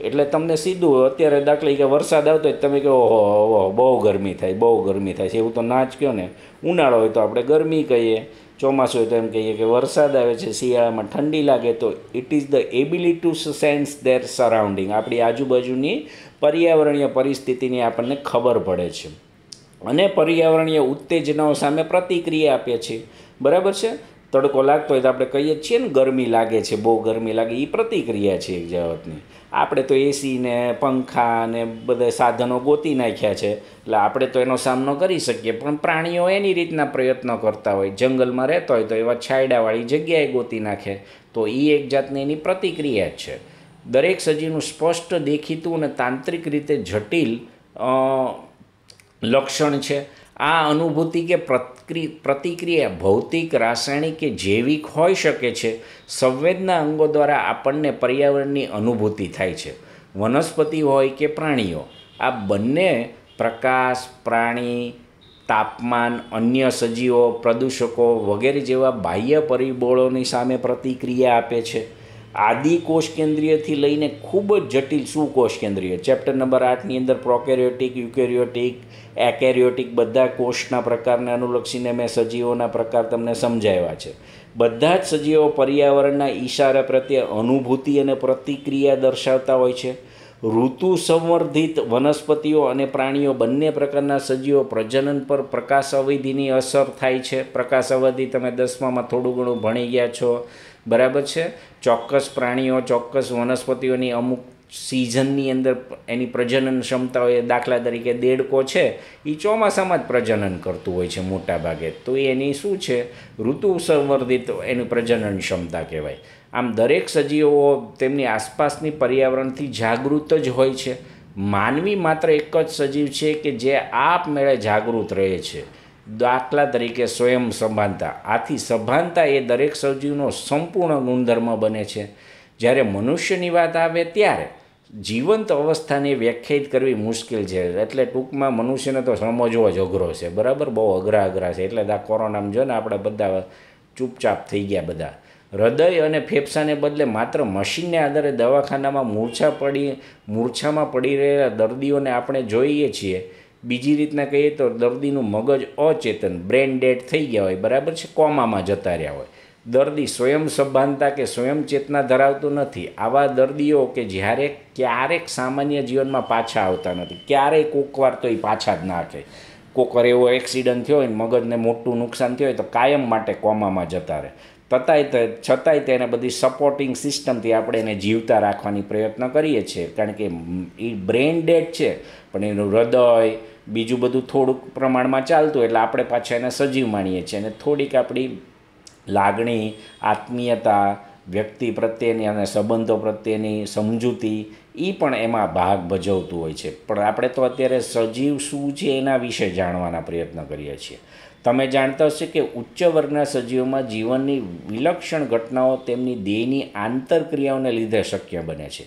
[SPEAKER 1] એટલે તમને સીધું અત્યારે દાખલા કે વરસાદ આવતો હોય તમે કહો ઓહો ઓહો બહુ ગરમી થાય બહુ ગરમી થાય છે એવું તો ના જ કહો ને ઉનાળો હોય તો આપણે ગરમી કહીએ ચોમાસું હોય તો એમ કહીએ કે વરસાદ આવે છે શિયાળામાં ઠંડી લાગે તો it is the ability to sense their surrounding આપણી આજુબાજુની પર્યાવરણીય પરિસ્થિતિની આપણને ખબર પડે છે અને પર્યાવરણીય ઉત્તેજનાઓ સામે પ્રતિક્રિયા આપીએ છીએ બરાબર છે તડકો લાગતો હોય તો આપણે કહીએ છીએ ને ગરમી લાગે છે બહુ ગરમી લાગે એ પ્રતિક્રિયા છે એક જાવતની આપણે તો એસી ને પંખા ને બધા સાધનો ગોતી નાખ્યા છે એટલે આપણે તો એનો સામનો કરી શકીએ પણ પ્રાણીઓ એની રીતના પ્રયત્નો કરતા હોય જંગલમાં રહેતા હોય તો એવા છાયડાવાળી જગ્યાએ ગોતી નાખે તો એ એક જાતની એની પ્રતિક્રિયા જ છે દરેક સજીવનું સ્પષ્ટ દેખીતું અને તાંત્રિક રીતે જટિલ લક્ષણ છે આ અનુભૂતિ કે પ્રતિક્રિયા ભૌતિક રાસાયણિક કે જૈવિક હોઈ શકે છે સંવેદના અંગો દ્વારા આપણને પર્યાવરણની અનુભૂતિ થાય છે વનસ્પતિ હોય કે પ્રાણીઓ આ બંને પ્રકાશ પ્રાણી તાપમાન અન્ય સજીવો પ્રદૂષકો વગેરે જેવા બાહ્ય પરિબળોની સામે પ્રતિક્રિયા આપે છે આદિ કોષ કેન્દ્રીયથી લઈને ખૂબ જ જટિલ સુકોષ કેન્દ્રીય ચેપ્ટર નંબર આઠની અંદર પ્રોકેરિયોટિક યુકેરિયોટિક એકેરિયોટિક બધા કોષના પ્રકારને અનુલક્ષીને મેં સજીવોના પ્રકાર તમને સમજાવ્યા છે બધા જ સજીવો પર્યાવરણના ઈશારા પ્રત્યે અનુભૂતિ અને પ્રતિક્રિયા દર્શાવતા હોય છે ઋતુ સંવર્ધિત વનસ્પતિઓ અને પ્રાણીઓ બંને પ્રકારના સજીવો પ્રજનન પર પ્રકાશ અવધિની અસર થાય છે પ્રકાશ અવધિ તમે દસમામાં થોડું ઘણું ભણી ગયા છો બરાબર છે ચોક્કસ પ્રાણીઓ ચોક્કસ વનસ્પતિઓની અમુક સિઝનની અંદર એની પ્રજનન ક્ષમતા હોય દાખલા તરીકે દેડકો છે એ ચોમાસામાં જ પ્રજનન કરતું હોય છે મોટાભાગે તો એની શું છે ઋતુ સંવર્ધિત એની પ્રજનન ક્ષમતા કહેવાય આમ દરેક સજીવો તેમની આસપાસની પર્યાવરણથી જાગૃત જ હોય છે માનવી માત્ર એક જ સજીવ છે કે જે આપમેળે જાગૃત રહે છે દાખલા તરીકે સ્વયં સભાનતા આથી સભાનતા એ દરેક સજીવનો સંપૂર્ણ ગુણધર્મ બને છે જ્યારે મનુષ્યની વાત આવે ત્યારે જીવંત અવસ્થાને વ્યાખ્યાયિત કરવી મુશ્કેલ છે એટલે ટૂંકમાં મનુષ્યને તો સમજવો જ અઘરો છે બરાબર બહુ અઘરા અઘરા છે એટલે આ કોરોનામાં જો ને આપણે બધા ચૂપચાપ થઈ ગયા બધા હૃદય અને ફેફસાને બદલે માત્ર મશીનને આધારે દવાખાનામાં મૂર્છા પડી મૂર્છામાં પડી રહેલા દર્દીઓને આપણે જોઈએ છીએ બીજી રીતના કહીએ તો દર્દીનું મગજ અચેતન બ્રેન ડેડ થઈ ગયા હોય બરાબર છે કોમામાં જતા રહ્યા હોય દર્દી સ્વયં સભાનતા કે સ્વયં ચેતના ધરાવતું નથી આવા દર્દીઓ કે જ્યારે ક્યારેક સામાન્ય જીવનમાં પાછા આવતા નથી ક્યારેય કોકવાર તો એ પાછા જ નાખે કહે કોકવાર એવો એક્સિડન્ટ થયો હોય મગજને મોટું નુકસાન થયું હોય તો કાયમ માટે કોમામાં જતા રહે તતાય છતાંય તેને બધી સપોર્ટિંગ સિસ્ટમથી આપણે એને જીવતા રાખવાની પ્રયત્ન કરીએ છીએ કારણ કે એ બ્રેન ડેડ છે પણ એનું હૃદય બીજું બધું થોડુંક પ્રમાણમાં ચાલતું એટલે આપણે પાછા એને સજીવ માણીએ છીએ અને થોડીક આપણી લાગણી આત્મીયતા વ્યક્તિ પ્રત્યેની અને સંબંધો પ્રત્યેની સમજૂતી એ પણ એમાં ભાગ ભજવતું હોય છે પણ આપણે તો અત્યારે સજીવ શું છે એના વિશે જાણવાના પ્રયત્ન કરીએ છીએ તમે જાણતા હશે કે ઉચ્ચ વર્ગના સજીવોમાં જીવનની વિલક્ષણ ઘટનાઓ તેમની દેહની આંતરક્રિયાઓને લીધે શક્ય બને છે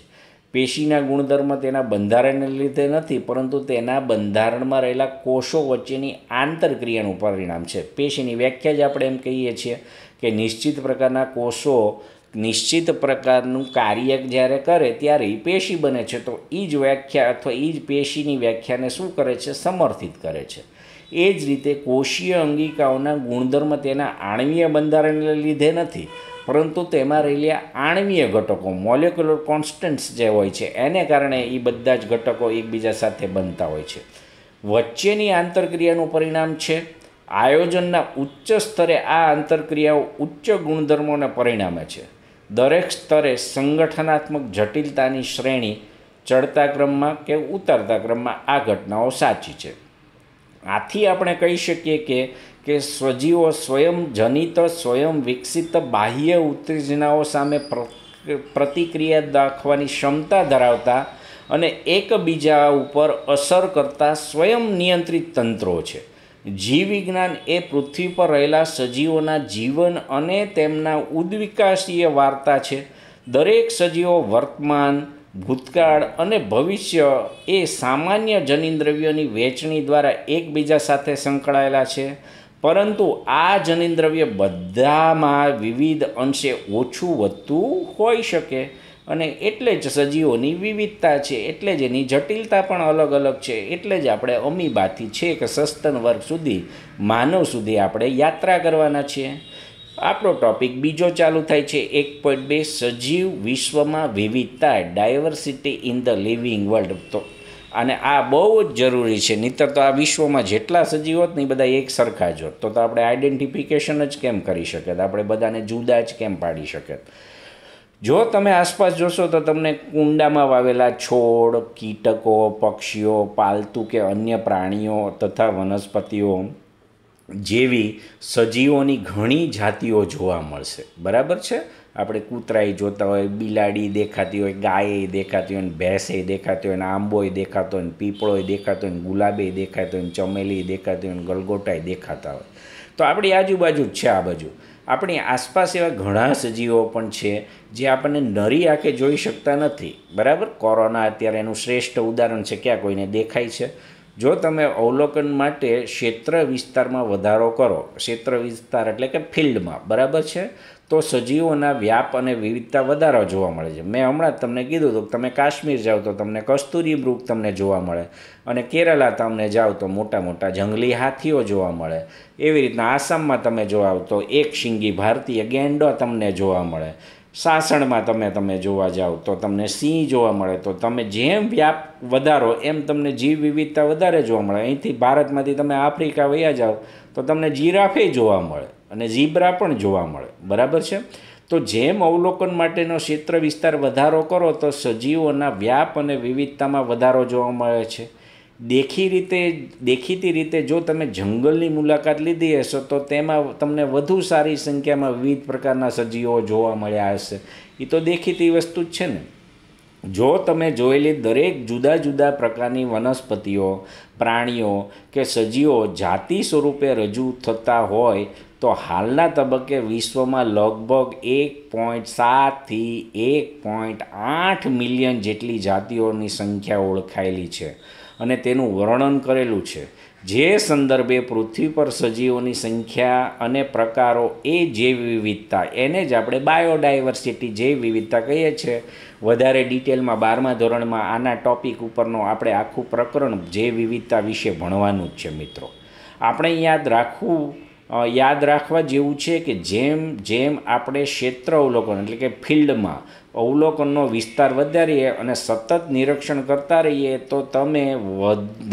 [SPEAKER 1] પેશીના ગુણધર્મ તેના બંધારણને લીધે નથી પરંતુ તેના બંધારણમાં રહેલા કોષો વચ્ચેની આંતરક્રિયાનું પરિણામ છે પેશીની વ્યાખ્યા જ આપણે એમ કહીએ છીએ કે નિશ્ચિત પ્રકારના કોષો નિશ્ચિત પ્રકારનું કાર્ય જ્યારે કરે ત્યારે એ પેશી બને છે તો એ જ વ્યાખ્યા અથવા એ જ પેશીની વ્યાખ્યાને શું કરે છે સમર્થિત કરે છે એ જ રીતે કોષીય અંગિકાઓના ગુણધર્મ તેના આણવીય બંધારણને લીધે નથી પરંતુ તેમાં રહેલી આણવીય ઘટકો મોલેક્યુલર કોન્સ્ટન્ટ્સ જે હોય છે એને કારણે એ બધા જ ઘટકો એકબીજા સાથે બનતા હોય છે વચ્ચેની આંતરક્રિયાનું પરિણામ છે આયોજનના ઉચ્ચ સ્તરે આ આંતરક્રિયાઓ ઉચ્ચ ગુણધર્મોને પરિણામે છે દરેક સ્તરે સંગઠનાત્મક જટિલતાની શ્રેણી ચડતા ક્રમમાં કે ઉતરતા ક્રમમાં આ ઘટનાઓ સાચી છે આથી આપણે કહી શકીએ કે કે સજીવો સ્વયં જનિત સ્વયં વિકસિત બાહ્ય ઉત્તેજનાઓ સામે પ્ર પ્રતિક્રિયા દાખવાની ક્ષમતા ધરાવતા અને એકબીજા ઉપર અસર કરતા સ્વયં નિયંત્રિત તંત્રો છે જીવવિજ્ઞાન એ પૃથ્વી પર રહેલા સજીવોના જીવન અને તેમના ઉદ્વિકાસીય વાર્તા છે દરેક સજીવો વર્તમાન ભૂતકાળ અને ભવિષ્ય એ સામાન્ય જનીન દ્રવ્યોની વહેંચણી દ્વારા એકબીજા સાથે સંકળાયેલા છે પરંતુ આ જનીન્દ્રવ્ય બધામાં વિવિધ અંશે ઓછું વધતું હોઈ શકે અને એટલે જ સજીવોની વિવિધતા છે એટલે જ એની જટિલતા પણ અલગ અલગ છે એટલે જ આપણે અમીબાથી છે કે સસ્તન વર્ગ સુધી માનવ સુધી આપણે યાત્રા કરવાના છીએ આપણો ટોપિક બીજો ચાલુ થાય છે એક પોઈન્ટ બે સજીવ વિશ્વમાં વિવિધતા diversity in the living world તો અને આ બહુ જ જરૂરી છે નહીતર તો આ વિશ્વમાં જેટલા સજીવ હોત ને એ બધા એક સરખા જ હોત તો તો આપણે આઈડેન્ટિફિકેશન જ કેમ કરી શકત આપણે બધાને જુદા જ કેમ પાડી શકત જો તમે આસપાસ જોશો તો તમને કુંડામાં વાવેલા છોડ કીટકો પક્ષીઓ પાલતુ કે અન્ય પ્રાણીઓ તથા વનસ્પતિઓ જેવી સજીવોની ઘણી જાતિઓ જોવા મળશે બરાબર છે આપણે કૂતરાય જોતા હોય બિલાડી દેખાતી હોય ગાય દેખાતી હોય ને ભેંસે દેખાતી હોય ને આંબોય દેખાતો હોય ને પીપળોય દેખાતો હોય ને ગુલાબે દેખાતો હોય ને ચમેલી દેખાતી હોય ને ગલગોટાય દેખાતા હોય તો આપણી આજુબાજુ જ છે આ બાજુ આપણી આસપાસ એવા ઘણા સજીવો પણ છે જે આપણને નરી આંખે જોઈ શકતા નથી બરાબર કોરોના અત્યારે એનું શ્રેષ્ઠ ઉદાહરણ છે ક્યાં કોઈને દેખાય છે જો તમે અવલોકન માટે ક્ષેત્ર વિસ્તારમાં વધારો કરો ક્ષેત્ર વિસ્તાર એટલે કે ફિલ્ડમાં બરાબર છે તો સજીવોના વ્યાપ અને વિવિધતા વધારો જોવા મળે છે મેં હમણાં જ તમને કીધું હતું કે તમે કાશ્મીર જાઓ તો તમને કસ્તુરી મૃગ તમને જોવા મળે અને કેરલા તમને જાઓ તો મોટા મોટા જંગલી હાથીઓ જોવા મળે એવી રીતના આસામમાં તમે જોવા તો એક શિંગી ભારતીય ગેંડો તમને જોવા મળે સાસણમાં તમે તમે જોવા જાઓ તો તમને સિંહ જોવા મળે તો તમે જેમ વ્યાપ વધારો એમ તમને જીવ વિવિધતા વધારે જોવા મળે અહીંથી ભારતમાંથી તમે આફ્રિકા વયા જાઓ તો તમને જીરાફે જોવા મળે અને ઝીબ્રા પણ જોવા મળે બરાબર છે તો જેમ અવલોકન માટેનો ક્ષેત્ર વિસ્તાર વધારો કરો તો સજીવોના વ્યાપ અને વિવિધતામાં વધારો જોવા મળે છે દેખી રીતે દેખીતી રીતે જો તમે જંગલની મુલાકાત લીધી હશે તો તેમાં તમને વધુ સારી સંખ્યામાં વિવિધ પ્રકારના સજીવો જોવા મળ્યા હશે એ તો દેખીતી વસ્તુ જ છે ને જો તમે જોયેલી દરેક જુદા જુદા પ્રકારની વનસ્પતિઓ પ્રાણીઓ કે સજીવો જાતિ સ્વરૂપે રજૂ થતા હોય તો હાલના તબક્કે વિશ્વમાં લગભગ એક પોઈન્ટ સાતથી એક પોઈન્ટ આઠ મિલિયન જેટલી જાતિઓની સંખ્યા ઓળખાયેલી છે અને તેનું વર્ણન કરેલું છે જે સંદર્ભે પૃથ્વી પર સજીવોની સંખ્યા અને પ્રકારો એ જૈવ વિવિધતા એને જ આપણે બાયોડાયવર્સિટી જૈવ વિવિધતા કહીએ છીએ વધારે ડિટેલમાં બારમા ધોરણમાં આના ટોપિક ઉપરનો આપણે આખું પ્રકરણ જે વિવિધતા વિશે ભણવાનું જ છે મિત્રો આપણે યાદ રાખવું યાદ રાખવા જેવું છે કે જેમ જેમ આપણે ક્ષેત્ર અવલોકન એટલે કે ફિલ્ડમાં અવલોકનનો વિસ્તાર વધારીએ અને સતત નિરીક્ષણ કરતા રહીએ તો તમે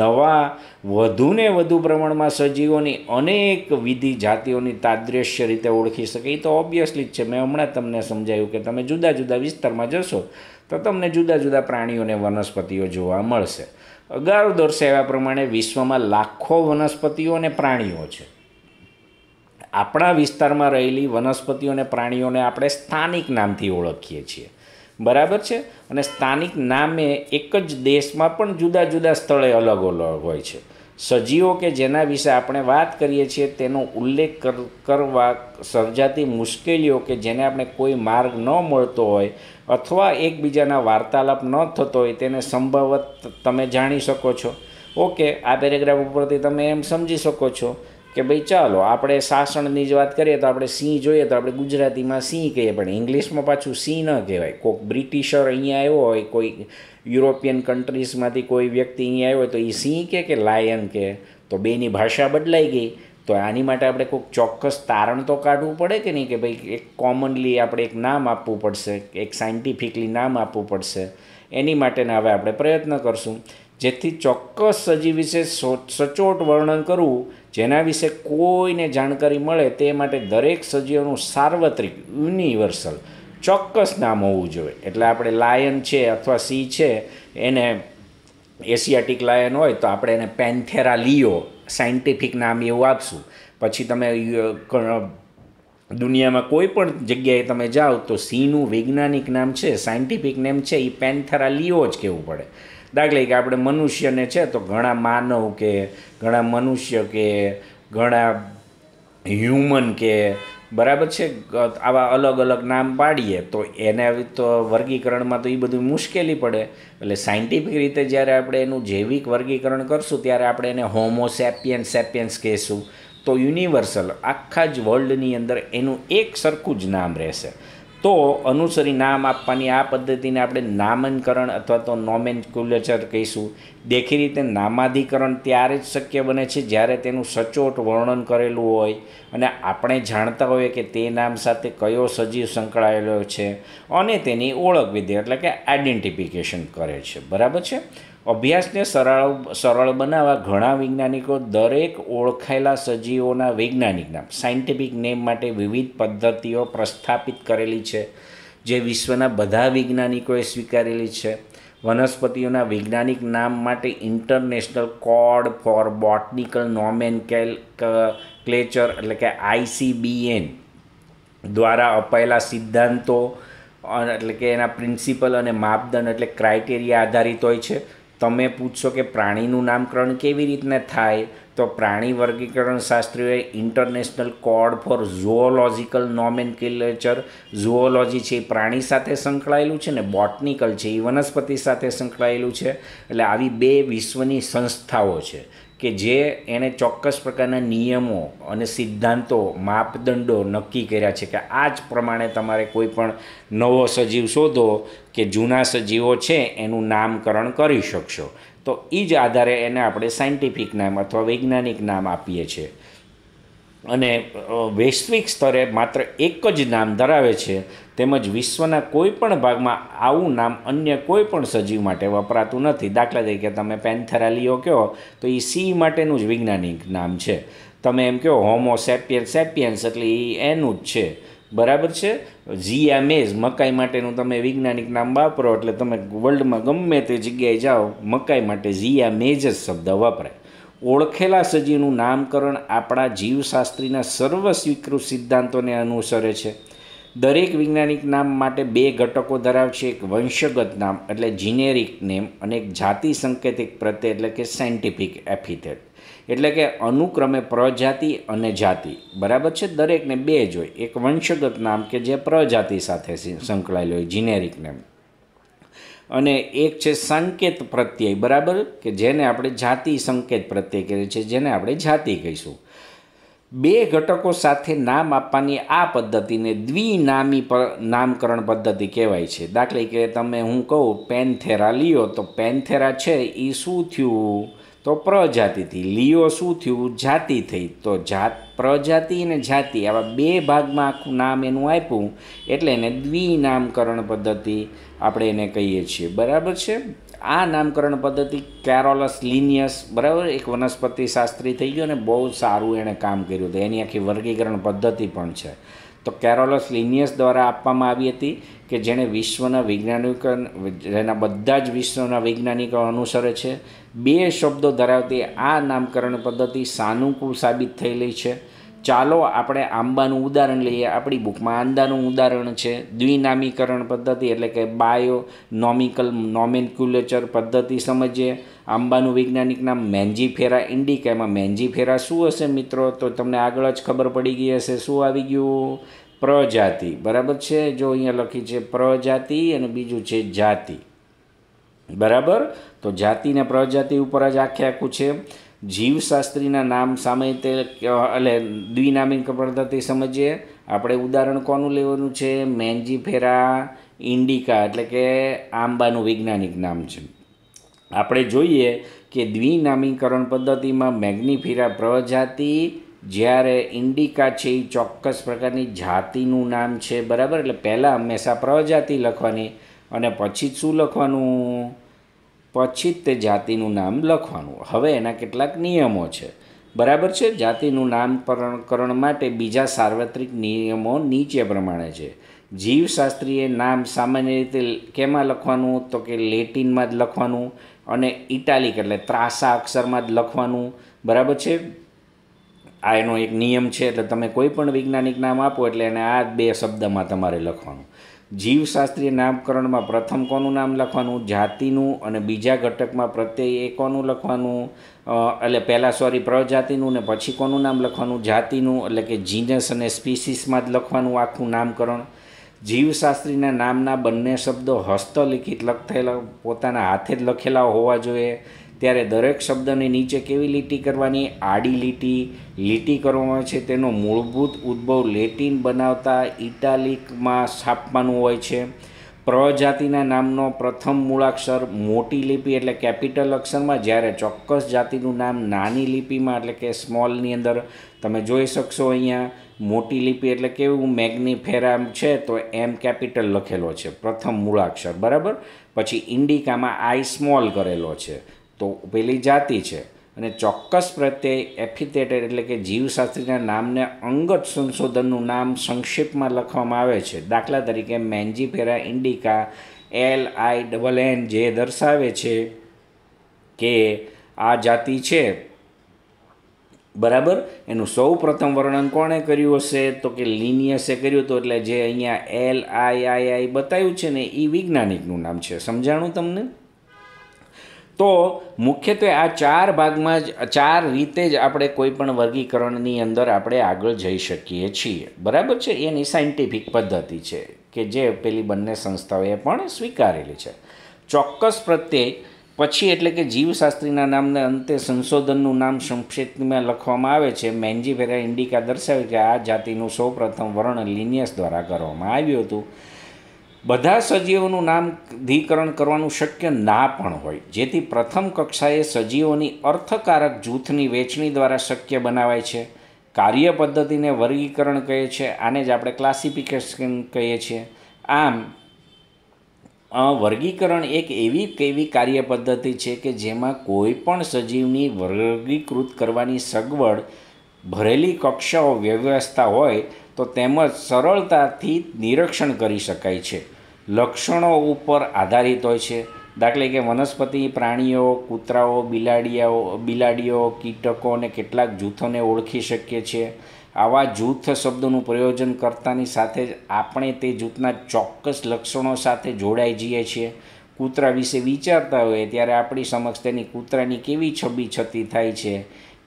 [SPEAKER 1] દવા વધુને વધુ પ્રમાણમાં સજીવોની અનેક વિધિ જાતિઓની તાદ્રશ્ય રીતે ઓળખી શકે એ તો ઓબ્વિયસલી જ છે મેં હમણાં તમને સમજાયું કે તમે જુદા જુદા વિસ્તારમાં જશો તો તમને જુદા જુદા પ્રાણીઓને વનસ્પતિઓ જોવા મળશે અગાઉ દર્શાવ્યા પ્રમાણે વિશ્વમાં લાખો વનસ્પતિઓ અને પ્રાણીઓ છે આપણા વિસ્તારમાં રહેલી વનસ્પતિઓ અને પ્રાણીઓને આપણે સ્થાનિક નામથી ઓળખીએ છીએ બરાબર છે અને સ્થાનિક નામે એક જ દેશમાં પણ જુદા જુદા સ્થળે અલગ અલગ હોય છે સજીવો કે જેના વિશે આપણે વાત કરીએ છીએ તેનો ઉલ્લેખ કર કરવા સર્જાતી મુશ્કેલીઓ કે જેને આપણે કોઈ માર્ગ ન મળતો હોય અથવા એકબીજાના વાર્તાલાપ ન થતો હોય તેને સંભવત તમે જાણી શકો છો ઓકે આ પેરેગ્રાફ ઉપરથી તમે એમ સમજી શકો છો કે ભાઈ ચાલો આપણે સાસણની જ વાત કરીએ તો આપણે સિંહ જોઈએ તો આપણે ગુજરાતીમાં સિંહ કહીએ પણ ઇંગ્લિશમાં પાછું સિંહ ન કહેવાય કોઈક બ્રિટિશર અહીંયા આવ્યો હોય કોઈ યુરોપિયન કન્ટ્રીઝમાંથી કોઈ વ્યક્તિ અહીંયા આવ્યો હોય તો એ સિંહ કે કે લાયન કે તો બેની ભાષા બદલાઈ ગઈ તો આની માટે આપણે કોઈક ચોક્કસ તારણ તો કાઢવું પડે કે નહીં કે ભાઈ એક કોમનલી આપણે એક નામ આપવું પડશે એક સાયન્ટિફિકલી નામ આપવું પડશે એની માટેના હવે આપણે પ્રયત્ન કરશું જેથી ચોક્કસ સજી વિશે સચોટ વર્ણન કરવું જેના વિશે કોઈને જાણકારી મળે તે માટે દરેક સજીવનું સાર્વત્રિક યુનિવર્સલ ચોક્કસ નામ હોવું જોઈએ એટલે આપણે લાયન છે અથવા સિંહ છે એને એશિયાટિક લાયન હોય તો આપણે એને પેન્થેરા લિયો સાયન્ટિફિક નામ એવું આપશું પછી તમે દુનિયામાં કોઈ પણ જગ્યાએ તમે જાઓ તો સિંહનું વૈજ્ઞાનિક નામ છે સાયન્ટિફિક નેમ છે એ પેન્થેરા લિયો જ કહેવું પડે દાખલા કે આપણે મનુષ્યને છે તો ઘણા માનવ કે ઘણા મનુષ્ય કે ઘણા હ્યુમન કે બરાબર છે આવા અલગ અલગ નામ પાડીએ તો એને તો વર્ગીકરણમાં તો એ બધું મુશ્કેલી પડે એટલે સાયન્ટિફિક રીતે જ્યારે આપણે એનું જૈવિક વર્ગીકરણ કરશું ત્યારે આપણે એને હોમોસેપિયન સેપિયન્સ કહેશું તો યુનિવર્સલ આખા જ વર્લ્ડની અંદર એનું એક સરખું જ નામ રહેશે તો અનુસરી નામ આપવાની આ પદ્ધતિને આપણે નામનકરણ અથવા તો નોમેનક્યુલેચર કહીશું દેખી રીતે નામાધિકરણ ત્યારે જ શક્ય બને છે જ્યારે તેનું સચોટ વર્ણન કરેલું હોય અને આપણે જાણતા હોઈએ કે તે નામ સાથે કયો સજીવ સંકળાયેલો છે અને તેની ઓળખ વિધે એટલે કે આઈડેન્ટિફિકેશન કરે છે બરાબર છે અભ્યાસને સરળ સરળ બનાવવા ઘણા વૈજ્ઞાનિકો દરેક ઓળખાયેલા સજીવોના વૈજ્ઞાનિક નામ સાયન્ટિફિક નેમ માટે વિવિધ પદ્ધતિઓ પ્રસ્થાપિત કરેલી છે જે વિશ્વના બધા વૈજ્ઞાનિકોએ સ્વીકારેલી છે વનસ્પતિઓના વૈજ્ઞાનિક નામ માટે international code for botanical nomenclature એટલે કે આઈસીબીએન દ્વારા અપાયેલા સિદ્ધાંતો એટલે કે એના પ્રિન્સિપલ અને માપદંડ એટલે ક્રાઇટેરિયા આધારિત હોય છે તમે પૂછશો કે પ્રાણીનું નામકરણ કેવી રીતના થાય તો પ્રાણી વર્ગીકરણ શાસ્ત્રીઓએ international code for zoological nomenclature zoology છે એ પ્રાણી સાથે સંકળાયેલું છે ને બોટનિકલ છે એ વનસ્પતિ સાથે સંકળાયેલું છે એટલે આવી બે વિશ્વની સંસ્થાઓ છે કે જે એણે ચોક્કસ પ્રકારના નિયમો અને સિદ્ધાંતો માપદંડો નક્કી કર્યા છે કે આ જ પ્રમાણે તમારે કોઈ પણ નવો સજીવ શોધો કે જૂના સજીવો છે એનું નામકરણ કરી શકશો તો એ જ આધારે એને આપણે સાયન્ટિફિક નામ અથવા વૈજ્ઞાનિક નામ આપીએ છીએ અને વૈશ્વિક સ્તરે માત્ર એક જ નામ ધરાવે છે તેમજ વિશ્વના કોઈ પણ ભાગમાં આવું નામ અન્ય કોઈ પણ સજીવ માટે વપરાતું નથી દાખલા તરીકે તમે પેન્થેરાલીઓ કહો તો એ સી માટેનું જ વૈજ્ઞાનિક નામ છે તમે એમ કહો હોમો સેપિયન્સ સેપિયન્સ એટલે એ એનું જ છે બરાબર છે જીયામેઝ મકાઈ માટેનું તમે વૈજ્ઞાનિક નામ વાપરો એટલે તમે વર્લ્ડમાં ગમે તે જગ્યાએ જાઓ મકાઈ માટે જીયામેઝ જ શબ્દ વાપરાય ઓળખેલા સજીવનું નામકરણ આપણા જીવશાસ્ત્રીના સર્વસ્વીકૃત સિદ્ધાંતોને અનુસરે છે દરેક વૈજ્ઞાનિક નામ માટે બે ઘટકો ધરાવશે એક વંશગત નામ એટલે જીનેરિક નેમ અને એક જાતિ સંકેતિક પ્રત્યે એટલે કે સાયન્ટિફિક એફિથેટ એટલે કે અનુક્રમે પ્રજાતિ અને જાતિ બરાબર છે દરેકને બે જ હોય એક વંશગત નામ કે જે પ્રજાતિ સાથે સંકળાયેલું હોય જીનેરિક નેમ અને એક છે સંકેત પ્રત્યય બરાબર કે જેને આપણે જાતિ સંકેત પ્રત્યય કહીએ છીએ જેને આપણે જાતિ કહીશું બે ઘટકો સાથે નામ આપવાની આ પદ્ધતિને દ્વિનામી નામકરણ પદ્ધતિ કહેવાય છે દાખલા કે તમે હું કહું પેનથેરા લ્યો તો પેનથેરા છે એ શું થયું તો પ્રજાતિથી લીઓ શું થયું જાતિ થઈ તો જાત પ્રજાતિ અને જાતિ આવા બે ભાગમાં આખું નામ એનું આપ્યું એટલે એને દ્વિનામકરણ પદ્ધતિ આપણે એને કહીએ છીએ બરાબર છે આ નામકરણ પદ્ધતિ કેરોલસ લિનિયસ બરાબર એક વનસ્પતિ શાસ્ત્રી થઈ ગયો અને બહુ સારું એણે કામ કર્યું હતું એની આખી વર્ગીકરણ પદ્ધતિ પણ છે તો કેરોલસ લિનિયસ દ્વારા આપવામાં આવી હતી કે જેણે વિશ્વના વૈજ્ઞાનિકો જેના બધા જ વિશ્વના વૈજ્ઞાનિકો અનુસરે છે બે શબ્દો ધરાવતી આ નામકરણ પદ્ધતિ સાનુકૂળ સાબિત થયેલી છે ચાલો આપણે આંબાનું ઉદાહરણ લઈએ આપણી બુકમાં આંદાનું ઉદાહરણ છે દ્વિનામીકરણ પદ્ધતિ એટલે કે બાયો નોમિકલ નોમેન્ક્યુલેચર પદ્ધતિ સમજીએ આંબાનું વૈજ્ઞાનિક નામ મેન્જીફેરા ઇન્ડિકા એમાં મેન્જીફેરા શું હશે મિત્રો તો તમને આગળ જ ખબર પડી ગઈ હશે શું આવી ગયું પ્રજાતિ બરાબર છે જો અહીંયા લખી છે પ્રજાતિ અને બીજું છે જાતિ બરાબર તો જાતિને પ્રજાતિ ઉપર જ આખે આખું છે જીવશાસ્ત્રીના નામ સામે તે એટલે દ્વિનામિક પદ્ધતિ સમજીએ આપણે ઉદાહરણ કોનું લેવાનું છે મેન્જીફેરા ઇન્ડિકા એટલે કે આંબાનું વૈજ્ઞાનિક નામ છે આપણે જોઈએ કે દ્વિનામીકરણ પદ્ધતિમાં મેગ્નિફેરા પ્રજાતિ જ્યારે ઇન્ડિકા છે એ ચોક્કસ પ્રકારની જાતિનું નામ છે બરાબર એટલે પહેલાં હંમેશા પ્રજાતિ લખવાની અને પછી જ શું લખવાનું પછી જ તે જાતિનું નામ લખવાનું હવે એના કેટલાક નિયમો છે બરાબર છે જાતિનું નામકરણ માટે બીજા સાર્વત્રિક નિયમો નીચે પ્રમાણે છે જીવશાસ્ત્રીએ નામ સામાન્ય રીતે કેમાં લખવાનું તો કે લેટિનમાં જ લખવાનું અને ઇટાલિક એટલે ત્રાસા અક્ષરમાં જ લખવાનું બરાબર છે આ એનો એક નિયમ છે એટલે તમે કોઈ પણ વૈજ્ઞાનિક નામ આપો એટલે એને આ બે શબ્દમાં તમારે લખવાનું જીવશાસ્ત્રીય નામકરણમાં પ્રથમ કોનું નામ લખવાનું જાતિનું અને બીજા ઘટકમાં પ્રત્યય એ કોનું લખવાનું એટલે પહેલાં સોરી પ્રજાતિનું ને પછી કોનું નામ લખવાનું જાતિનું એટલે કે જીનસ અને સ્પીસીસમાં જ લખવાનું આખું નામકરણ જીવશાસ્ત્રીના નામના બંને શબ્દો હસ્તલિખિત લખેલા પોતાના હાથે જ લખેલા હોવા જોઈએ ત્યારે દરેક શબ્દની નીચે કેવી લીટી કરવાની આડી લીટી લીટી કરવામાં આવે છે તેનો મૂળભૂત ઉદ્ભવ લેટિન બનાવતા ઇટાલિકમાં છાપવાનું હોય છે પ્રજાતિના નામનો પ્રથમ મૂળાક્ષર મોટી લિપિ એટલે કેપિટલ અક્ષરમાં જ્યારે ચોક્કસ જાતિનું નામ નાની લિપિમાં એટલે કે સ્મોલની અંદર તમે જોઈ શકશો અહીંયા મોટી લિપિ એટલે કેવું મેગ્નિફેરામ છે તો એમ કેપિટલ લખેલો છે પ્રથમ મૂળાક્ષર બરાબર પછી ઇન્ડિકામાં આઈ સ્મોલ કરેલો છે તો પેલી જાતિ છે અને ચોક્કસ પ્રત્યય એફિથેટ એટલે કે જીવશાસ્ત્રીના નામને અંગત સંશોધનનું નામ સંક્ષિપ્તમાં લખવામાં આવે છે દાખલા તરીકે Mangifera indica L I double N જે દર્શાવે છે કે આ જાતિ છે બરાબર એનું સૌ પ્રથમ વર્ણન કોણે કર્યું હશે તો કે લિનિયસે કર્યું હતું એટલે જે અહીંયા એલ આઈ આઈ આઈ બતાવ્યું છે ને એ વૈજ્ઞાનિકનું નામ છે સમજાણું તમને તો મુખ્યત્વે આ ચાર ભાગમાં જ ચાર રીતે જ આપણે કોઈ પણ વર્ગીકરણની અંદર આપણે આગળ જઈ શકીએ છીએ બરાબર છે એની સાયન્ટિફિક પદ્ધતિ છે કે જે પેલી બંને સંસ્થાઓએ પણ સ્વીકારેલી છે ચોક્કસ પ્રત્યે પછી એટલે કે જીવશાસ્ત્રીના નામને અંતે સંશોધનનું નામ સંક્ષિપ્તમાં લખવામાં આવે છે મેન્જીફેરા ઇન્ડિકા દર્શાવે કે આ જાતિનું સૌપ્રથમ વર્ણ લિનિયસ દ્વારા કરવામાં આવ્યું હતું બધા સજીવોનું નામધીકરણ કરવાનું શક્ય ના પણ હોય જેથી પ્રથમ કક્ષાએ સજીવોની અર્થકારક જૂથની વેચણી દ્વારા શક્ય બનાવાય છે કાર્ય પદ્ધતિને વર્ગીકરણ કહે છે આને જ આપણે ક્લાસિફિકેશન કહીએ છીએ આમ વર્ગીકરણ એક એવી એવી કાર્ય પદ્ધતિ છે કે જેમાં કોઈ પણ સજીવની વર્ગીકૃત કરવાની સગવડ ભરેલી કક્ષાઓ વ્યવસ્થા હોય તો તેમજ સરળતાથી નિરીક્ષણ કરી શકાય છે લક્ષણો ઉપર આધારિત હોય છે દાખલે કે વનસ્પતિ પ્રાણીઓ કૂતરાઓ બિલાડીયાઓ બિલાડીઓ કીટકો અને કેટલાક જૂથોને ઓળખી શકીએ છીએ આવા જૂથ શબ્દનું પ્રયોજન કરતાની સાથે જ આપણે તે જૂથના ચોક્કસ લક્ષણો સાથે જોડાઈ જઈએ છીએ કૂતરા વિશે વિચારતા હોઈએ ત્યારે આપણી સમક્ષ તેની કૂતરાની કેવી છબી છતી થાય છે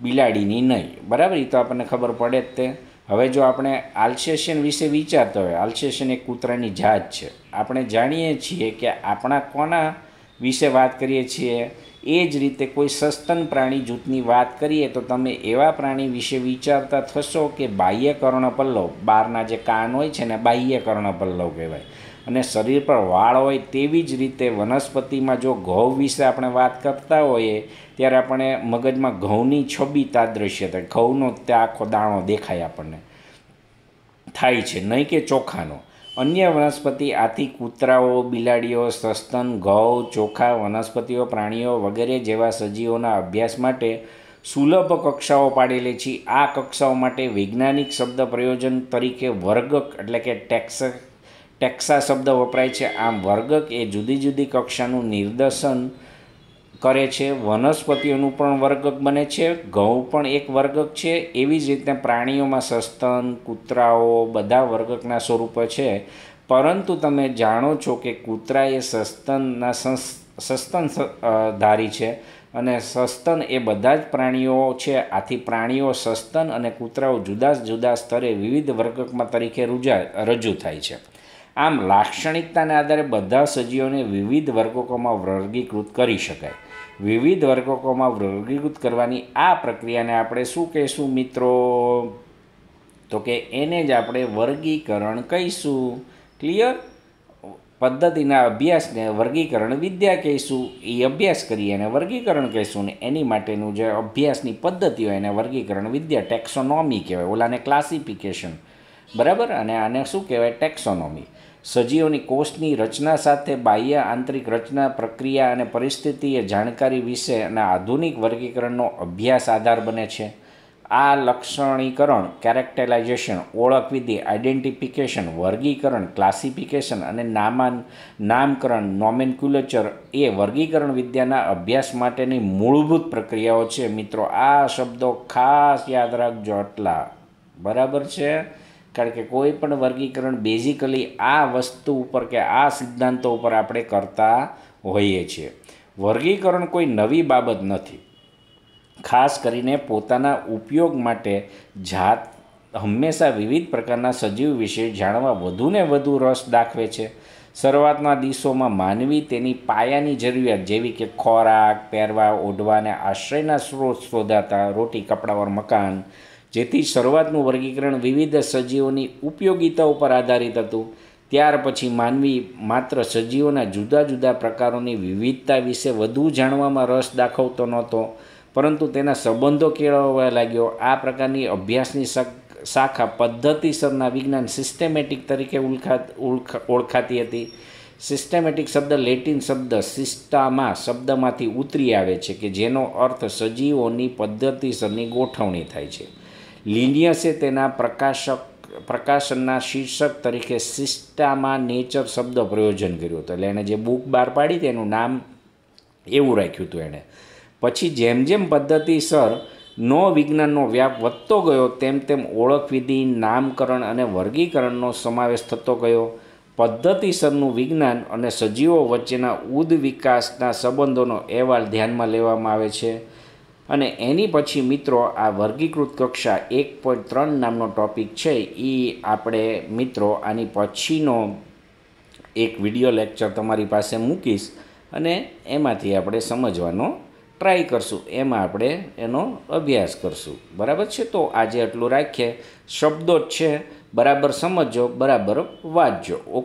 [SPEAKER 1] બિલાડીની નહીં બરાબર એ તો આપણને ખબર પડે જ તે હવે જો આપણે આલ્સેશિયન વિશે વિચારતા હોય આલ્સેશિયન એક કૂતરાની જાત છે આપણે જાણીએ છીએ કે આપણા કોના વિશે વાત કરીએ છીએ એ જ રીતે કોઈ સસ્તન પ્રાણી જૂથની વાત કરીએ તો તમે એવા પ્રાણી વિશે વિચારતા થશો કે બાહ્ય કર્ણપલ્લવ બહારના જે કાન હોય છે ને બાહ્ય કર્ણપલ્લવ કહેવાય અને શરીર પર વાળ હોય તેવી જ રીતે વનસ્પતિમાં જો ઘઉં વિશે આપણે વાત કરતા હોઈએ ત્યારે આપણે મગજમાં ઘઉંની છબી તાદ્રશ્ય થાય ઘઉંનો ત્યાં આખો દાણો દેખાય આપણને થાય છે નહીં કે ચોખાનો અન્ય વનસ્પતિ આથી કૂતરાઓ બિલાડીઓ સસ્તન ઘઉં ચોખા વનસ્પતિઓ પ્રાણીઓ વગેરે જેવા સજીવોના અભ્યાસ માટે સુલભ કક્ષાઓ પાડેલી છે આ કક્ષાઓ માટે વૈજ્ઞાનિક શબ્દ પ્રયોજન તરીકે વર્ગ એટલે કે ટેક્સ ટેક્સા શબ્દ વપરાય છે આમ વર્ગક એ જુદી જુદી કક્ષાનું નિર્દેશન કરે છે વનસ્પતિઓનું પણ વર્ગક બને છે ઘઉં પણ એક વર્ગક છે એવી જ રીતે પ્રાણીઓમાં સસ્તન કૂતરાઓ બધા વર્ગકના સ્વરૂપે છે પરંતુ તમે જાણો છો કે કૂતરા એ સસ્તનના સસ્તન ધારી છે અને સસ્તન એ બધા જ પ્રાણીઓ છે આથી પ્રાણીઓ સસ્તન અને કૂતરાઓ જુદા જુદા સ્તરે વિવિધ વર્ગકમાં તરીકે રૂજા રજૂ થાય છે આમ લાક્ષણિકતાના આધારે બધા સજીવોને વિવિધ વર્ગોમાં વર્ગીકૃત કરી શકાય વિવિધ વર્ગોમાં વર્ગીકૃત કરવાની આ પ્રક્રિયાને આપણે શું કહીશું મિત્રો તો કે એને જ આપણે વર્ગીકરણ કહીશું ક્લિયર પદ્ધતિના અભ્યાસને વર્ગીકરણ વિદ્યા કહીશું એ અભ્યાસ કરીએ અને વર્ગીકરણ કહીશું ને એની માટેનું જે અભ્યાસની પદ્ધતિ હોય એને વર્ગીકરણ વિદ્યા ટેક્સોનોમી કહેવાય ઓલાને ક્લાસિફિકેશન બરાબર અને આને શું કહેવાય ટેક્સોનોમી સજીવોની કોષની રચના સાથે બાહ્ય આંતરિક રચના પ્રક્રિયા અને પરિસ્થિતિએ જાણકારી વિશે અને આધુનિક વર્ગીકરણનો અભ્યાસ આધાર બને છે આ લક્ષણીકરણ કેરેક્ટરાઇઝેશન ઓળખવિધિ આઇડેન્ટિફિકેશન વર્ગીકરણ ક્લાસિફિકેશન અને નામાન નામકરણ નોમેન્ક્યુલેચર એ વર્ગીકરણ વિદ્યાના અભ્યાસ માટેની મૂળભૂત પ્રક્રિયાઓ છે મિત્રો આ શબ્દો ખાસ યાદ રાખજો આટલા બરાબર છે કારણ કે કોઈ પણ વર્ગીકરણ બેઝિકલી આ વસ્તુ ઉપર કે આ સિદ્ધાંતો ઉપર આપણે કરતા હોઈએ છીએ વર્ગીકરણ કોઈ નવી બાબત નથી ખાસ કરીને પોતાના ઉપયોગ માટે જાત હંમેશા વિવિધ પ્રકારના સજીવ વિશે જાણવા વધુને વધુ રસ દાખવે છે શરૂઆતના દિવસોમાં માનવી તેની પાયાની જરૂરિયાત જેવી કે ખોરાક પહેરવા ઓઢવા અને આશ્રયના સ્ત્રોત શોધાતા રોટી કપડાં ઓર મકાન જેથી શરૂઆતનું વર્ગીકરણ વિવિધ સજીવોની ઉપયોગીતા ઉપર આધારિત હતું ત્યાર પછી માનવી માત્ર સજીવોના જુદા જુદા પ્રકારોની વિવિધતા વિશે વધુ જાણવામાં રસ દાખવતો નહોતો પરંતુ તેના સંબંધો કેળવવા લાગ્યો આ પ્રકારની અભ્યાસની શાખા પદ્ધતિસરના વિજ્ઞાન સિસ્ટેમેટિક તરીકે ઓળખા ઓળખાતી હતી સિસ્ટેમેટિક શબ્દ લેટિન શબ્દ સિસ્ટામાં શબ્દમાંથી ઉતરી આવે છે કે જેનો અર્થ સજીવોની પદ્ધતિસરની ગોઠવણી થાય છે લિનિયસે તેના પ્રકાશક પ્રકાશનના શીર્ષક તરીકે સિસ્ટામાં નેચર શબ્દ પ્રયોજન કર્યો હતો એટલે એણે જે બુક બહાર પાડી તેનું નામ એવું રાખ્યું હતું એણે પછી જેમ જેમ પદ્ધતિસર નો વિજ્ઞાનનો વ્યાપ વધતો ગયો તેમ તેમ ઓળખવિધિ નામકરણ અને વર્ગીકરણનો સમાવેશ થતો ગયો પદ્ધતિસરનું વિજ્ઞાન અને સજીવો વચ્ચેના ઉદ વિકાસના સંબંધોનો અહેવાલ ધ્યાનમાં લેવામાં આવે છે અને એની પછી મિત્રો આ વર્ગીકૃત કક્ષા એક પોઈન્ટ ત્રણ નામનો ટૉપિક છે એ આપણે મિત્રો આની પછીનો એક વિડિયો લેક્ચર તમારી પાસે મૂકીશ અને એમાંથી આપણે સમજવાનો ટ્રાય કરશું એમાં આપણે એનો અભ્યાસ કરશું બરાબર છે તો આજે આટલું રાખીએ શબ્દો જ છે બરાબર સમજો બરાબર વાંચજો ઓકે